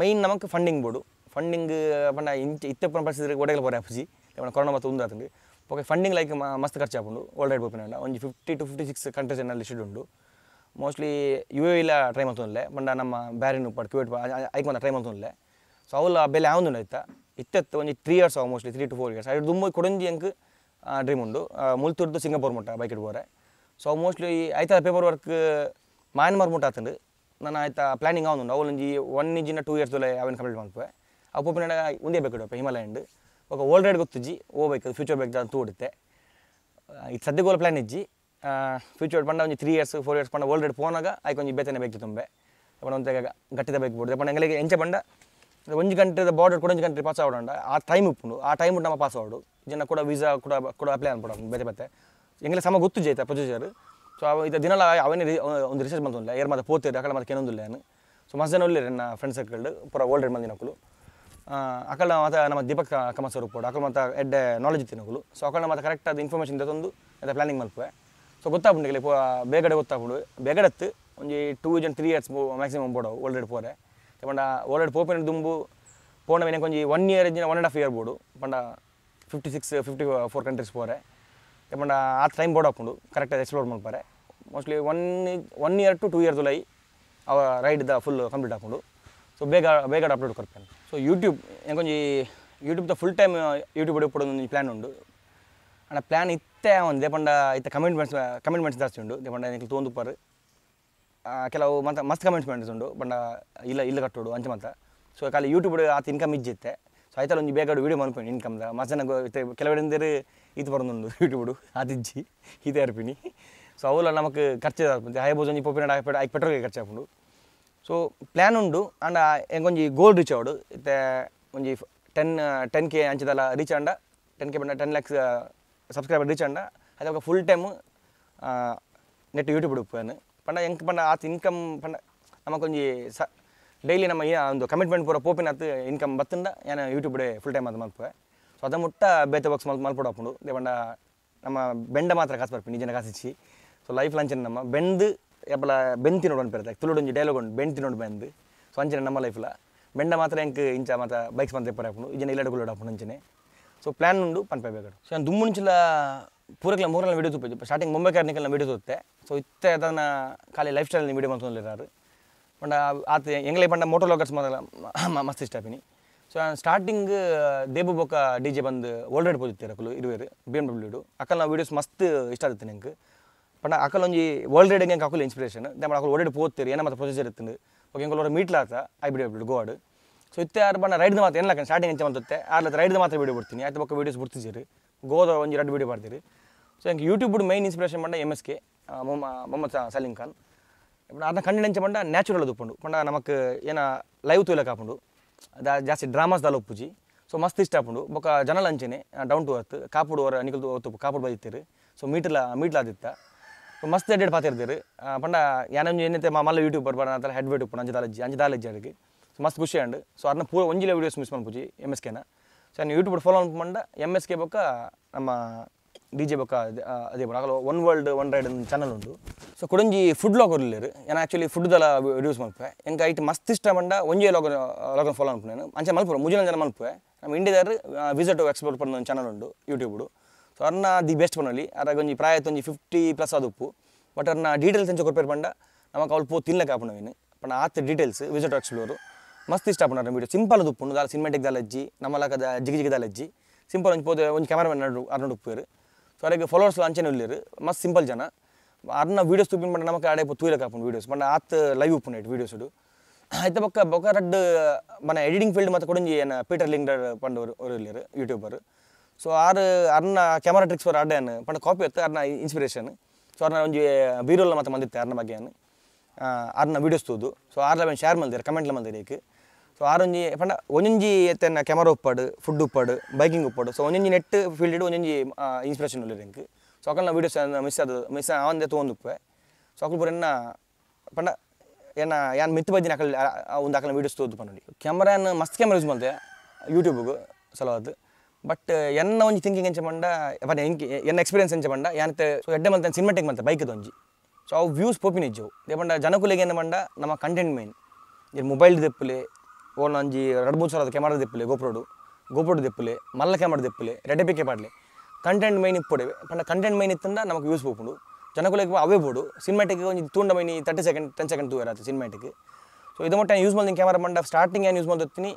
Speaker 1: ಮೈನ್ ನಮಗೆ ಫಂಡಿಂಗ್ ಬೋಡು ಫಂಡಿಂಗ್ ಪಂಡ ಇಂಚ ಇತ್ತಪ್ಪನ ಪರಿಸ್ಥಿತಿ ಒಡೆಗಲ ಬರೋ ಅಪ್ಪಿಜಿ ಏಮನ್ನ ಕೊರೋನಾ ಮತ್ತು ಒಂದು ಅತಂಗೆ ಓಕೆ ಫಂಡಿಂಗ್ ಲೈಕ್ ಮಸ್ತ್ ಖರ್ಚು ಹಾಕೊಂಡು ವರ್ಲ್ಡ್ ವೈಡ್ ಬೋಪಿನ ಒಂದು ಫಿಫ್ಟಿ ಟು ಫಿಫ್ಟಿ ಸಿಕ್ಸ್ ಏನಲ್ಲಿ ಶೆಡ್ ಉಂಡು ಮೋಸ್ಟ್ಲಿ ಯು ಎ ಇಲ್ಲ e ಟ್ರೈ ಮಂತೊಂದಲೆ ಪಂಡ ನಮ್ಮ ಬ್ಯಾರಿನ ಪಡ್ ಕ್ಯೂಟ್ ಐಕೊಂದ ಟ್ರೈ ಮಂತೊಂದಲೆ ಸೊ ಅವಲ್ಲ ಬೆಲೆ ಆವೊಂದುಂಡು ಆಯ್ತಾ ಇತ್ತತ್ತು ಒಂದು ತ್ರೀ ಇಯರ್ಸ್ ಅವ್ mostly three to four years ಅದು ದುಂಬು ಕೊಡಂಜಿ ಅಂಕ್ ಡ್ರೀಮ್ ಉಂಡು ಮುಲ್ತುರ್ದು ಸಿಂಗಾಪುರ್ ಮುಟ್ಟ ಬೈಕ್ ಇಡ್ಬೋರೆ ಸೊ ಮೋಸ್ಟ್ಲಿ ಆಯ್ತ ಪೇಪರ್ ವರ್ಕ್ ಮ್ಯಾನ್ಮಾರ್ ಮುಟ್ಟಾತಂಡು ನನ್ನ ಆಯ್ತ ಪ್ಲಾನಿಂಗ್ ಆವೊಂದುಂಡು ಅವಲೊಂಜಿ ಒನ್ ಇಂಜಿನ ಟೂ ಇಯರ್ಸ್ ದೊಲೆ ಅವೇನು ಕಂಪ್ಲೀಟ್ ಮಾಡ್ಪೆ ಆ ಪೋಪಿನ ಒಂದೇ ಬೇಕು ಇಡಪ್ಪ ಹಿಮಾಲಯಂಡ್ ಒಬ್ಬ ಓಲ್ಡ್ ರೈಡ್ ಗೊತ್ತಿಜ್ಜಿ ಹೋಗ್ಬೇಕು ಫ್ಯೂಚರ್ ಬೈಕ್ ಅಂತ ಓಡುತ್ತೆ ಇದು ಸದ್ಯಗೋಲ ಪ್ಲಾನ್ ಇಜ್ಜಿ ಫ್ಯೂಚರ್ ಪಂಡ ಒಂದು ತ್ರೀ ಇಯರ್ಸ್ ಫೋರ್ ಇಯರ್ಸ್ ಪಂಡ ಓಲ್ಡ್ ರೈಡ್ ಪೋನಾಗ ಆಯ್ಕೊಂಜಿ ಬೇತನೆ ಬೇಕು ತುಂಬೆ ಪಂಡ ಒಂದು ಗಟ್ಟಿದ ಬೈಕ್ ಬಿಡುತ್ತೆ ಪಂಡ ಎಂಗಲಿಗೆ ಎಂಚೆ ಪಂಡ ಒಂದು ದ ಬಾರ್ಡರ್ ಕೂಡ ಒಂಜಿ ಗಂಟೆ ಪಾಸ್ ಆಗೋಣ ಆ ಟೈಮ್ ಉಪ್ಪುಂಡು ಆ ಟೈಮ್ ನಮ್ಮ ಪಾಸ್ ಆವಡು ಜನ ಕೂಡ ವೀಸಾ ಕೂಡ ಕೂಡ ಅಪ್ಲೈ ಅನ್ಪಡ ಬೇರೆ ಬೇತೆ ಎಂಗ್ಲೇ ಸಮ ಗೊತ್ತು ಜೈತ ಪ್ರೊಸೀಜರ್ ಸೊ ಅವ ಇದು ದಿನಲ ಅವನೇ ಒಂದು ರಿಸರ್ಚ್ ಬಂದಿಲ್ಲ ಏರ್ ಮತ್ತೆ ಪೋತಿ ಅಕಡೆ ಮತ್ತೆ ಏನೊಂದಿಲ್ಲ ಏನು ಸೊ ಮಸ್ತ್ ಜನ ಒಳ್ಳೆ ನನ್ನ ಫ್ರೆಂಡ್ಸ್ ಸರ್ಕಲ್ ಪೂರ ಓಲ್ಡ್ ಮಂದಿನ ಮಕ್ಕಳು ಅಕಲ್ನ ಮತ್ತೆ ನಮ್ಮ ದೀಪಕ್ ಕಮಸರು ಕೂಡ ಅಕಲ್ ಮತ್ತೆ ಎಡ್ಡೆ ನಾಲೆಜ್ ತಿನ್ನಗಳು ಸೊ ಅಕಲ್ನ ಮತ್ತೆ ಕರೆಕ್ಟ್ ಅದು ಇನ್ಫಾರ್ಮೇಷನ್ ತಂದು ಅದ ಪ್ಲಾನಿಂಗ್ ಮಲ್ಪೆ ಸೊ ಗೊತ್ತಾಗ್ಬಿಟ್ಟು ಬೇಗಡೆ ಗೊತ್ತಾಗ್ಬಿಡು ಬೇಗಡತ್ತು ಒಂದು ಟೂ ಜನ್ ತ್ರೀ ಇಯರ್ಸ್ ಮ್ಯಾಕ್ಸಿಮಮ್ ಬೋಡವು ಓಲ್ಡ್ ಪೋರೆ പണ്ട ഓൾറെഡി പോപ്പിന് തുമ്പ് പോണ പിന്നെ കൊഞ്ചി ಒನ್ ಇಯರ್ ഇഞ്ചിന് ಒನ್ ആൻഡ് ഹാഫ് ಇಯರ್ ಬೋಡು ಪಂಡ fifty six fifty four countries ಹೋರೆ ಯಾಕಂದ್ರೆ ಆ ಟೈಮ್ ಬೋರ್ಡ್ ಹಾಕೊಂಡು ಕರೆಕ್ಟಾಗಿ ಎಕ್ಸ್ಪ್ಲೋರ್ ಮಾಡ್ತಾರೆ mostly one one year to two year ದುಲೈ ಅವ ದ ಫುಲ್ ಕಂಪ್ಲೀಟ್ ಹಾಕೊಂಡು ಸೊ ಬೇಗ ಬೇಗ ಅಪ್ಲೋಡ್ ಕೊಡ್ತೇನೆ ಸೊ ಯೂಟ್ಯೂಬ್ ಯೂಟ್ಯೂಬ್ ಯೂಟ್ಯೂಬ್ದ ಫುಲ್ ಟೈಮ್ ಯೂಟ್ಯೂಬ್ ಅಡಿಗೆ ಕೊಡೋದು ಒಂದು ಪ್ಲ್ಯಾನ್ ಉಂಡು ಅಣ್ಣ ಪ್ಲ್ಯಾನ್ ಇತ್ತೆ ಒಂದು ದೇಪಂಡ ಇತ್ತೆ ಕಮೆಂಟ್ಮೆಂಟ್ಸ್ ಕಮಿಟ್ಮೆಂಟ್ಸ್ ಜಾಸ್ತಿ ಉಂಡು ದೇಪಂಡ ನಿಂಗೆ ತೋಂದುಪ್ಪಾರು ಕೆಲವು ಮತ್ತೆ ಮಸ್ತ್ ಕಮೆಂಟ್ಸ್ ಮಾಡಿಸ್ ಉಂಡು ಬಂಡ ಇಲ್ಲ ಇಲ್ಲ ಕಟ್ಟೋಡು ಅಂಚೆ ಮತ್ತೆ ಸೊ ಖಾಲಿ ಯೂಟ್ಯೂಬ್ ಆತ ಇನ್ಕಮ್ ಇಜ್ಜಿತ್ತೆ ಸೊ ಆಯ್ತಲ್ಲ ಒಂದು ಬೇಕಾಡು ವೀಡಿಯೋ ಮಾಡ್ಕೊಂಡು ಇನ್ಕಮ್ದ ಮಸ್ತ್ ಜನ ಕೆಲವೆಡೆಂದರೆ ಇದು ಬರೋದು ಯೂಟ್ಯೂಬ್ ಆತಿಜ್ಜಿ ಇದೇ ಅರ್ಪಿನಿ ಸೊ ಅವೆಲ್ಲ ನಮಗೆ ಖರ್ಚು ಆಗುತ್ತೆ ಹೈ ಬೋಜ್ ಒಂಜಿ ಪೋಪಿನ ಪೆಟ್ರೋಲ್ ಪೆಟ್ರೋಲ್ಗೆ ಖರ್ಚು ಹಾಕೊಂಡು ಸೊ ಪ್ಲಾನ್ ಉಂಡು ಆಂಡ ಹೆಂಗೊಂಜಿ ಗೋಲ್ ರೀಚ್ ಆವಡು ಇತ್ತೆ ಒಂಜಿ ಟೆನ್ ಟೆನ್ ಕೆ ಅಂಚದಲ್ಲ ರೀಚ್ ಆಂಡ ಟೆನ್ ಕೆ ಬಂಡ ಟೆನ್ ಲ್ಯಾಕ್ಸ್ ಸಬ್ಸ್ಕ್ರೈಬರ್ ರೀಚ್ ಆಂಡ ಅದಕ್ಕೆ ಫುಲ್ ಟೈಮ್ ನೆಟ್ ಯೂಟ್ಯೂಬ್ ಉಡುಪು பண்ட எனக்கு பண்ண ஆத்து ಇನ್ಕಮ್ பண்ண நம்ம கொஞ்சம் ச ಡೈಲಿ ನಮ್ಮ ಒಂದು ಕಮಿಟ್ಮೆಂಟ್ ಪೂರ ಪೋಪಿನ ಆತ್ ಇನ್ಕಮ್ ಬತ್ತಿಂದ ಯೂಟ್ಯೂಬ್ ಯೂಟ್ಯೂಬ್ಡೆ ಫುಲ್ ಟೈಮ್ ಅದು ಮಲ್ಪೆ ಸೊ ಅದ ಮುಟ್ಟ ಬೇತೆ ಬಾಕ್ಸ್ ಮಲ್ ಮಲ್ಪಡ ಹಾಕೊಂಡು ದೇ ಪಂಡ ನಮ್ಮ ಬೆಂಡ ಮಾತ್ರ ಕಾಸು ಬರ್ಪಿ ನಿಜನ ಕಾಸಿಚ್ಚಿ ಸೊ ಲೈಫ್ ಲಂಚನ ನಮ್ಮ ಬೆಂದು ಎಪ್ಪಲ ಬೆಂದು ತಿನ್ನೋಡು ಬರ್ತಾ ತುಳುಡೊಂಜಿ ಡೈಲಾಗ್ ಉಂಟು ಬೆಂದು ತಿನ್ನೋಡು ಬೆಂದು ಸೊ ಅಂಚನೆ ನಮ್ಮ ಲೈಫ್ಲ ಬೆಂಡ ಮಾತ್ರ ಹೆಂಗೆ ಇಂಚ ಮಾತ್ರ ಬೈಕ್ಸ್ ಬಂದೆ ಪರ ಹಾಕೊಂಡು ಇಜನ ಇಲ್ಲಡೆ ಗುಲ್ಲಡ ಹಾಕೊಂಡು ಅಂಚನೆ ಸೊ ಪ್ಲ್ಯಾನ್ ಉಂಡು ಪನ್ಪೆ ಬೇಕಾಡು ಸೊ ದುಮ್ಮುಂಚಿಲ ಪೂರಕ್ಲ ಮೂರನೇ ವೀಡಿಯೋ ತುಂಬ ಸ್ಟಾರ್ಟಿಂಗ್ ಮುಂಬೈ ನಾನು ವೀಡಿಯೋ ತುತ್ತೆ ಸೊ ಇತ್ತೆ ಅದನ್ನು ಖಾಲಿ ಲೈಫ್ ಸ್ಟೈಲ್ ವಿಡಿಯೋ ಬಂಡ ಆತ ஆத்து ಬಂಡ பண்ட ಲಾಕರ್ಸ್ லோக்கர்ஸ் ಮಸ್ತ್ ಇಷ್ಟ ஸ்டாப்பினி ಸೊ ಸ್ಟಾರ್ಟಿಂಗ್ ದೇಬು ಬೊಕ್ಕ ಡಿಜೆ ಬಂದು ರೈಡ್ ಪೋದಿತ್ತೀರ ಕುಲು ಇರುವೇರು ಬಿ ಎಮ್ ಡಬ್ಲ್ಯೂಡು ಅಕ್ಕಲ್ ನಾವು ವೀಡಿಯೋಸ್ ಮಸ್ತ್ ಇಷ್ಟ ಆಗುತ್ತೆ ನಂಗೆ ಪಂಡ ಅಕ್ಕಲ್ ಒಂಜಿ ಓಲ್ಡ್ ರೈಡ್ ಹೆಂಗೆ ಅಕ್ಕಲು ಇನ್ಸ್ಪಿರೇಷನ್ ಮಾಡಿ ಅಕ್ಕಲು ಓಲ್ರೆಡಿ ಪೋತ್ತೀರಿ ಏನೋ ಮತ್ತೆ ಪ್ರೊಸೀಜರ್ ಇತ್ತು ಓಕೆ ಹೆಂಗೆ ಅವ್ರ ಮೀಟ್ಲ ಆತ ಐ ಬಿ ಡಬ್ಲ್ಯೂ ಗೋಡ್ ಸೊ ಇತ್ತೆ ಯಾರು ಬಣ್ಣ ರೈಡ್ ಮಾತ್ರ ಏನು ಸ್ಟಾರ್ಟಿಂಗ್ ಎಂಚ ಬಂದುತ್ತೆ ಆರ್ಲತ್ತ ರೈಡ್ ಮಾತ್ರ ವೀಡಿಯೋ ಬಿಡ್ತೀನಿ ಆಯ್ತು ಪಕ್ಕ ವೀಡಿಯೋಸ್ ಬಿಡ್ತಿದ್ದೀರಿ ಗೋದ ಒಂಜಿ ಎರಡು ವೀಡಿಯೋ ಮಾಡ್ತೀರಿ సో ఇంక యూట్యూబ్ ಎಮ್ ఇన్స్పిరేషన్ పంట ఎంఎస్కే ಮೊಹಮ್ಮದ್ ಸಲೀಂ ಖಾನ್ ఇప్పుడు ಅದನ್ನ ಮಂಡ ನ್ಯಾಚುರಲ್ ಅದು ಉಪ್ಪುಂಡು ಪಂಡ ನಮಕ್ ಏನ ಲೈವ್ ತೂಲ ಕಾಪುಂಡು ಅದ ಜಾಸ್ತಿ ಡ್ರಾಮಾಸ್ ದಾಲ ಉಪ್ಪುಜಿ ಸೊ ಮಸ್ತ್ ಇಷ್ಟ ಆಪುಂಡು ಬೊಕ ಜನ ಲಂಚನೆ ಡೌನ್ ಟು ಅರ್ತ್ ಕಾಪುಡು ಅವರ ನಿಕಲ್ದು ಒತ್ತು ಕಾಪುಡು ಬದಿತ್ತೀರು ಸೊ ಮೀಟ್ಲ ಮೀಟ್ಲ ಆದಿತ್ತ ಸೊ ಮಸ್ತ್ ಎಡ್ಡೆಡ್ ಪಾತಿರ್ತೀರಿ ಪಂಡ ಯಾನಂಜು ಏನೈತೆ ಮಲ್ಲ ಯೂಟ್ಯೂಬ್ ಬರ್ಬಾರ ಅಂತ ಹೆಡ್ ವೇಟ್ ಉಪ್ಪುಂಡು ದಾಲಜ್ಜಿ ಅಂಜು ದಾಲಜ್ಜಿ ಅಡಿಗೆ ಸೊ ಮಸ್ತ್ ಖುಷಿ ಅಂಡ್ ಸೊ ಅದನ್ನ ಪೂರ ಒಂಜಿಲ ವೀಡಿಯೋಸ್ ಮಿಸ್ ಮಾಡ್ಪುಜಿ ಎಮ್ ಕೆನ ಸೊ ನಾನು ಯೂಟ್ಯೂಬ್ ಫಾಲೋ ಮಾಡ ಎಮ್ ಕೆ ಬೊಕ್ಕ ನಮ್ಮ ಡಿ ಜೆ ಬೊಕ್ಕ ಅದೇ ಆಗಲ್ಲ one world one ride channel ಉಂಟು ಸೊ ಕೊಡಂಜಿ ಫುಡ್ ಲಾಗ್ ಏನ ಆಕ್ಚುಲಿ ಫುಡ್ ಫುಡ್ದೆಲ್ಲ ರಿಡ್ಯೂಸ್ ಮಲ್ಪೆ ಎಂಗೆ ಐಟ್ ಮಸ್ತ್ ಇಷ್ಟ ಬಂಡ ಒಂಜೇ ಲಾಗ್ ಲಾಗನ್ ಫಾಲೋ ಅಂತ ನಾನು ಅಂಚೆ ಮಲ್ಪ ಮುಜಿನ ಜನ ಮಲ್ಪುವೆ ನಮ್ಮ ಇಂಡಿಯಾದಾರು ವಿಸಿಟ್ ಎಕ್ಸ್ಪ್ಲೋರ್ ಪಡೆದ ಚಾನಲ್ ಉಂಟು ಯೂಟ್ಯೂಬ್ ಸೊ ಅನ್ನ ದಿ ಬೆಸ್ಟ್ ಪನೊಲಿ ಅದ್ರಾಗ ಒಂಜಿ ಪ್ರಾಯ ಒಂಜಿ ಫಿಫ್ಟಿ ಪ್ಲಸ್ ಅದು ಉಪ್ಪು ಬಟ್ ಅನ್ನ ಡೀಟೇಲ್ಸ್ ಎಂಚ ಕೊಡ್ಪೇರು ಪಂಡ ನಮಗೆ ಅವ್ಳು ಪೋ ತಿನ್ಲಕ್ಕೆ ಆಪಣವೇನು ಪಣ ಆತ ಡೀಟೇಲ್ಸ್ ವಿಸಿಟ್ ಎಕ್ಸ್ಪ್ಲೋರು ಮಸ್ತ್ ಇಷ್ಟ ಪಣ್ಣಾರ ವೀಡಿಯೋ ಸಿಂಪಲ್ ಅದು ಉಪ್ಪು ದಾಲ ಸಿನಿಮೆಟಿಕ್ ದಾಲಜ್ಜಿ ನಮ್ಮ ಲಾಕದ ಜಿಗಿ ಜಿಗಿ ದಾಲಜ್ಜಿ ಸಿಂಪಲ್ ಒಂಜಿ ಪೋದೆ ಒಂಜಿ ಕ್ಯಾಮರಾಮನ್ ಅರ್ನೊಂಡು ಉಪ್ಪೇರು ಫಾರ್ ಫಾಲೋವರ್ಸ್ ಅಂಚನೆ ಉಳ್ಳೇರು ಮಸ್ತ್ ಸಿಂಪಲ್ ಜನ ಅರ್ನ ವೀಡಿಯೋಸ್ ತುಂಬ ಮಾಡಿ ನಮಗೆ ಆಡೇ ತೂಯಿಲಕ್ಕೆ ಹಾಕೊಂಡು ವೀಡಿಯೋಸ್ ಬಟ್ ಆತ್ ಲೈವ್ ಓಪನ್ ನೈಟ್ ವೀಡಿಯೋಸ್ ಇಡು ಆಯ್ತ ಬೊಕ್ಕ ಬೊಕ್ಕ ರಡ್ ಎಡಿಟಿಂಗ್ ಫೀಲ್ಡ್ ಮತ್ತು ಕೊಡಂಜಿ ಏನ ಪೀಟರ್ ಲಿಂಗ್ ಅವರು ಇಲ್ಲರು ಯೂಟ್ಯೂಬರ್ ಸೊ ಆರು ಅರ್ನ ಕ್ಯಾಮರಾ ಟ್ರಿಕ್ಸ್ ಆಡೇ ಆಡ್ಯಾನು ಪಂಡ ಕಾಪಿ ಇತ್ತು ಅರ್ನ ಇನ್ಸ್ಪಿರೇಷನ್ ಸೊ ಅರ್ನ ಒಂದು ಬೀರೋಲ್ಲ ಮತ್ತು ಮಂದಿತ್ತೆ ಅರ್ನ ಬಗ್ಗೆ ಅರ್ನ ವೀಡಿಯೋಸ್ ತೂದು ಸೊ ಆರ್ಲ ಶೇರ್ ಮಂದಿರ ಕಮೆಂಟ್ಲ ಮಂದಿರ ಈಗ ಸೊ ಆರೊಂಜಿ ಪಂಡ ಒಂಜಿ ಎತ್ತನ್ನ ಕ್ಯಾಮರಾ ಉಪ್ಪಾಡು ಫುಡ್ ಉಪ್ಪಾಡು ಬೈಕಿಂಗ್ ಉಪ್ಪಾಡು ಸೊ ಒಂಜಿ ನೆಟ್ ಫೀಲ್ಡ್ ಒಂಜಿ ಇನ್ಸ್ಪಿರೇಷನ್ ಉಳ್ಳಿ ಎಂಕ್ ಸೊ ಅಕಲ್ನ ವೀಡಿಯೋಸ್ ಮಿಸ್ ಆದ ಮಿಸ್ ಆವಂದೆ ಉಪ್ಪೆ ಸೊ ಅಕಲ್ ಪೂರ ಎನ್ನ ಪಂಡ ಏನ ಏನು ಮಿತ್ ಬಜ್ಜಿನ ಅಕಲ್ ಒಂದು ಅಕಲ್ನ ವೀಡಿಯೋಸ್ ತೋದು ಪಂಡಿ ಕ್ಯಾಮರಾ ಏನು ಮಸ್ತ್ ಕ್ಯಾಮರಾ ಯೂಸ್ ಮಾಡ್ದೆ ಯೂಟ್ಯೂಬ್ಗೆ ಸಲವಾದ ಬಟ್ ಎನ್ನ ಒಂಜಿ ಥಿಂಕಿಂಗ್ ಎಂಚ ಪಂಡ ಪಂಡ ಎನ್ನ ಎಕ್ಸ್ಪೀರಿಯನ್ಸ್ ಎಂಚ ಪಂಡ ಏನಂತೆ ಸೊ ಎಡ್ಡೆ ಮಂತ ಸಿನಿಮಾಟಿಕ್ ಮಂತ್ ಬೈಕ್ ಇದೊಂಜಿ ಸೊ ಅವು ವ್ಯೂಸ್ ಪೋಪಿನ ಇಜ್ಜವು ಪಂಡ ಜನಕುಲಿಗೆ ಏನು ನಮ್ಮ ಕಂಟೆಂಟ್ ಮೇನ್ ಇದು ಮೊಬೈಲ್ ದೆಪ್ಪಲೆ ఓ నంజి రెండు మూడు సార్లు కెమెరా తిప్పలే గోప్రోడు గోప్రోడు ಮಲ್ಲ మళ్ళీ కెమెరా తిప్పలే రెడ్డెపికే పాడలే ಕಂಟೆಂಟ್ ಮೈನ್ ಇಪ್ಪಡೆ ಪಂಡ ಕಂಟೆಂಟ್ ಮೈನ್ ಇತ್ತಂದ ನಮಗೆ ಯೂಸ್ ಪೋಪುಂಡು ಜನಗಳಿಗೆ ಅವೇ ಬೋಡು ಸಿನಿಮ್ಯಾಟಿಕ್ ಒಂಜಿ ತೂಂಡ ಮೈನಿ ತರ್ಟಿ ಸೆಕೆಂಡ್ ಟೆನ್ ಸೆಕೆಂಡ್ ತೂರ ಇರತ್ತೆ ಸಿನಿಮ್ಯಾಟಿಕ್ ಸೊ ಇದು ಮಟ್ಟ ಯೂಸ್ ಮಾಡ್ತೀನಿ ಕ್ಯಾಮರಾ ಮಂಡ ಸ್ಟಾರ್ಟಿಂಗ್ ಏನು ಯೂಸ್ ಮಾಡ್ತೀನಿ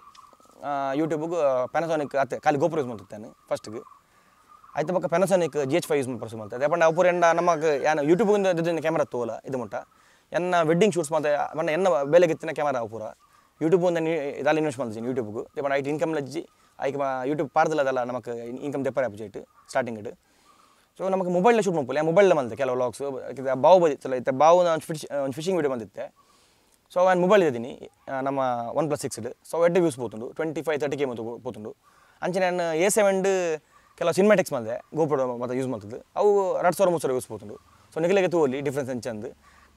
Speaker 1: ಯೂಟ್ಯೂಬ್ಗೆ ಪ್ಯಾನಸೋನಿಕ್ ಅತ್ತೆ ಖಾಲಿ ಗೋಪುರ ಯೂಸ್ ಮಾಡ್ತಿರ್ತೇನೆ ಫಸ್ಟ್ಗೆ ಆಯ್ತು ಪಕ್ಕ Panasonic G H five use ಮಾಡಿ ಪರ್ಸು ಪಂಡ ಅಪೂರ್ ಎಂಡ ನಮಗೆ ಏನು ಯೂಟ್ಯೂಬ್ ಕ್ಯಾಮರಾ ತೋಲ ಇದು ಮಟ್ಟ ಎನ್ನ ವೆಡ್ಡಿಂಗ್ ಶೂಟ್ಸ್ ಮತ್ತೆ ಮಣ್ಣ ಎನ್ನ ಬೆಲೆ ಎತ್ತಿನ ಕ್ಯಾಮರಾ ಅಪೂರ ಯೂಟ್ಯೂಬ್ ಒಂದು ఇదాలు ಇನ್ವೆಸ್ಟ್ ಮಾಡಿದ್ದೀನಿ ಯೂಟ್ಯೂಬ್ಗು ఇప్పుడు ఐటీ ಐಟ್ ಇನ್ಕಮ್ ಲಜ್ಜಿ ಯೂಟ್ಯೂಬ್ ಯೂಟ್ಯೂಬ್ ಅದಲ್ಲ ನಮಗೆ ಇನ್ಕಮ್ తెప్ప యాప్ ಸ್ಟಾರ್ಟಿಂಗ್ ಸ್ಟಾರ್ಟಿಂಗ್ ಸೊ ನಮಗೆ ಮೊಬೈಲೇ ಶೂಟ್ ಮೊಬೈಲ್ ಮೊಬೈಲಲ್ಲಿ ಬಂದಿದೆ ಕೆಲವು ವ್ಲಾಗ್ಸು ಬಾವು ಬಂದಿತ್ತಲ್ಲ ಇತ್ತೆ ಬಾವು ಒಂದು ಫಿಶ್ ಒಂದು ಫಿಶಿಂಗ್ ವೀಡಿಯೋ ಬಂದಿತ್ತೆ ಸೊ ನಾನು ಮೊಬೈಲ್ ಇದ್ದೀನಿ ನಮ್ಮ ಒನ್ ಪ್ಲಸ್ ಸಿಕ್ಸ್ ಸೊ ಎಡ್ ವ್ಯೂಸ್ ಪೋತುಂಡು ಟ್ವೆಂಟಿ ಫೈವ್ ತರ್ಟಿ ಕೆ ಪೋತುಂಡು ಅಂಚೆ ನಾನು ಎ ಸೆವೆಂಡ್ ಕೆಲವು ಸಿನಿಮಾಟಿಕ್ಸ್ ಬಂದೆ ಗೋಪುರ ಮತ್ತು ಯೂಸ್ ಮಾಡ್ತದೆ ಅವು ಎರಡು ಸಾವಿರ ಮೂರು ಸಾವಿರ ಯೂಸ್ ಪೋತುಂಡು ಸೊ ನಿಗಲಿಗೆ ತೋಲಿ ಡಿಫ್ರೆನ್ಸ್ ಅಂಚಂದು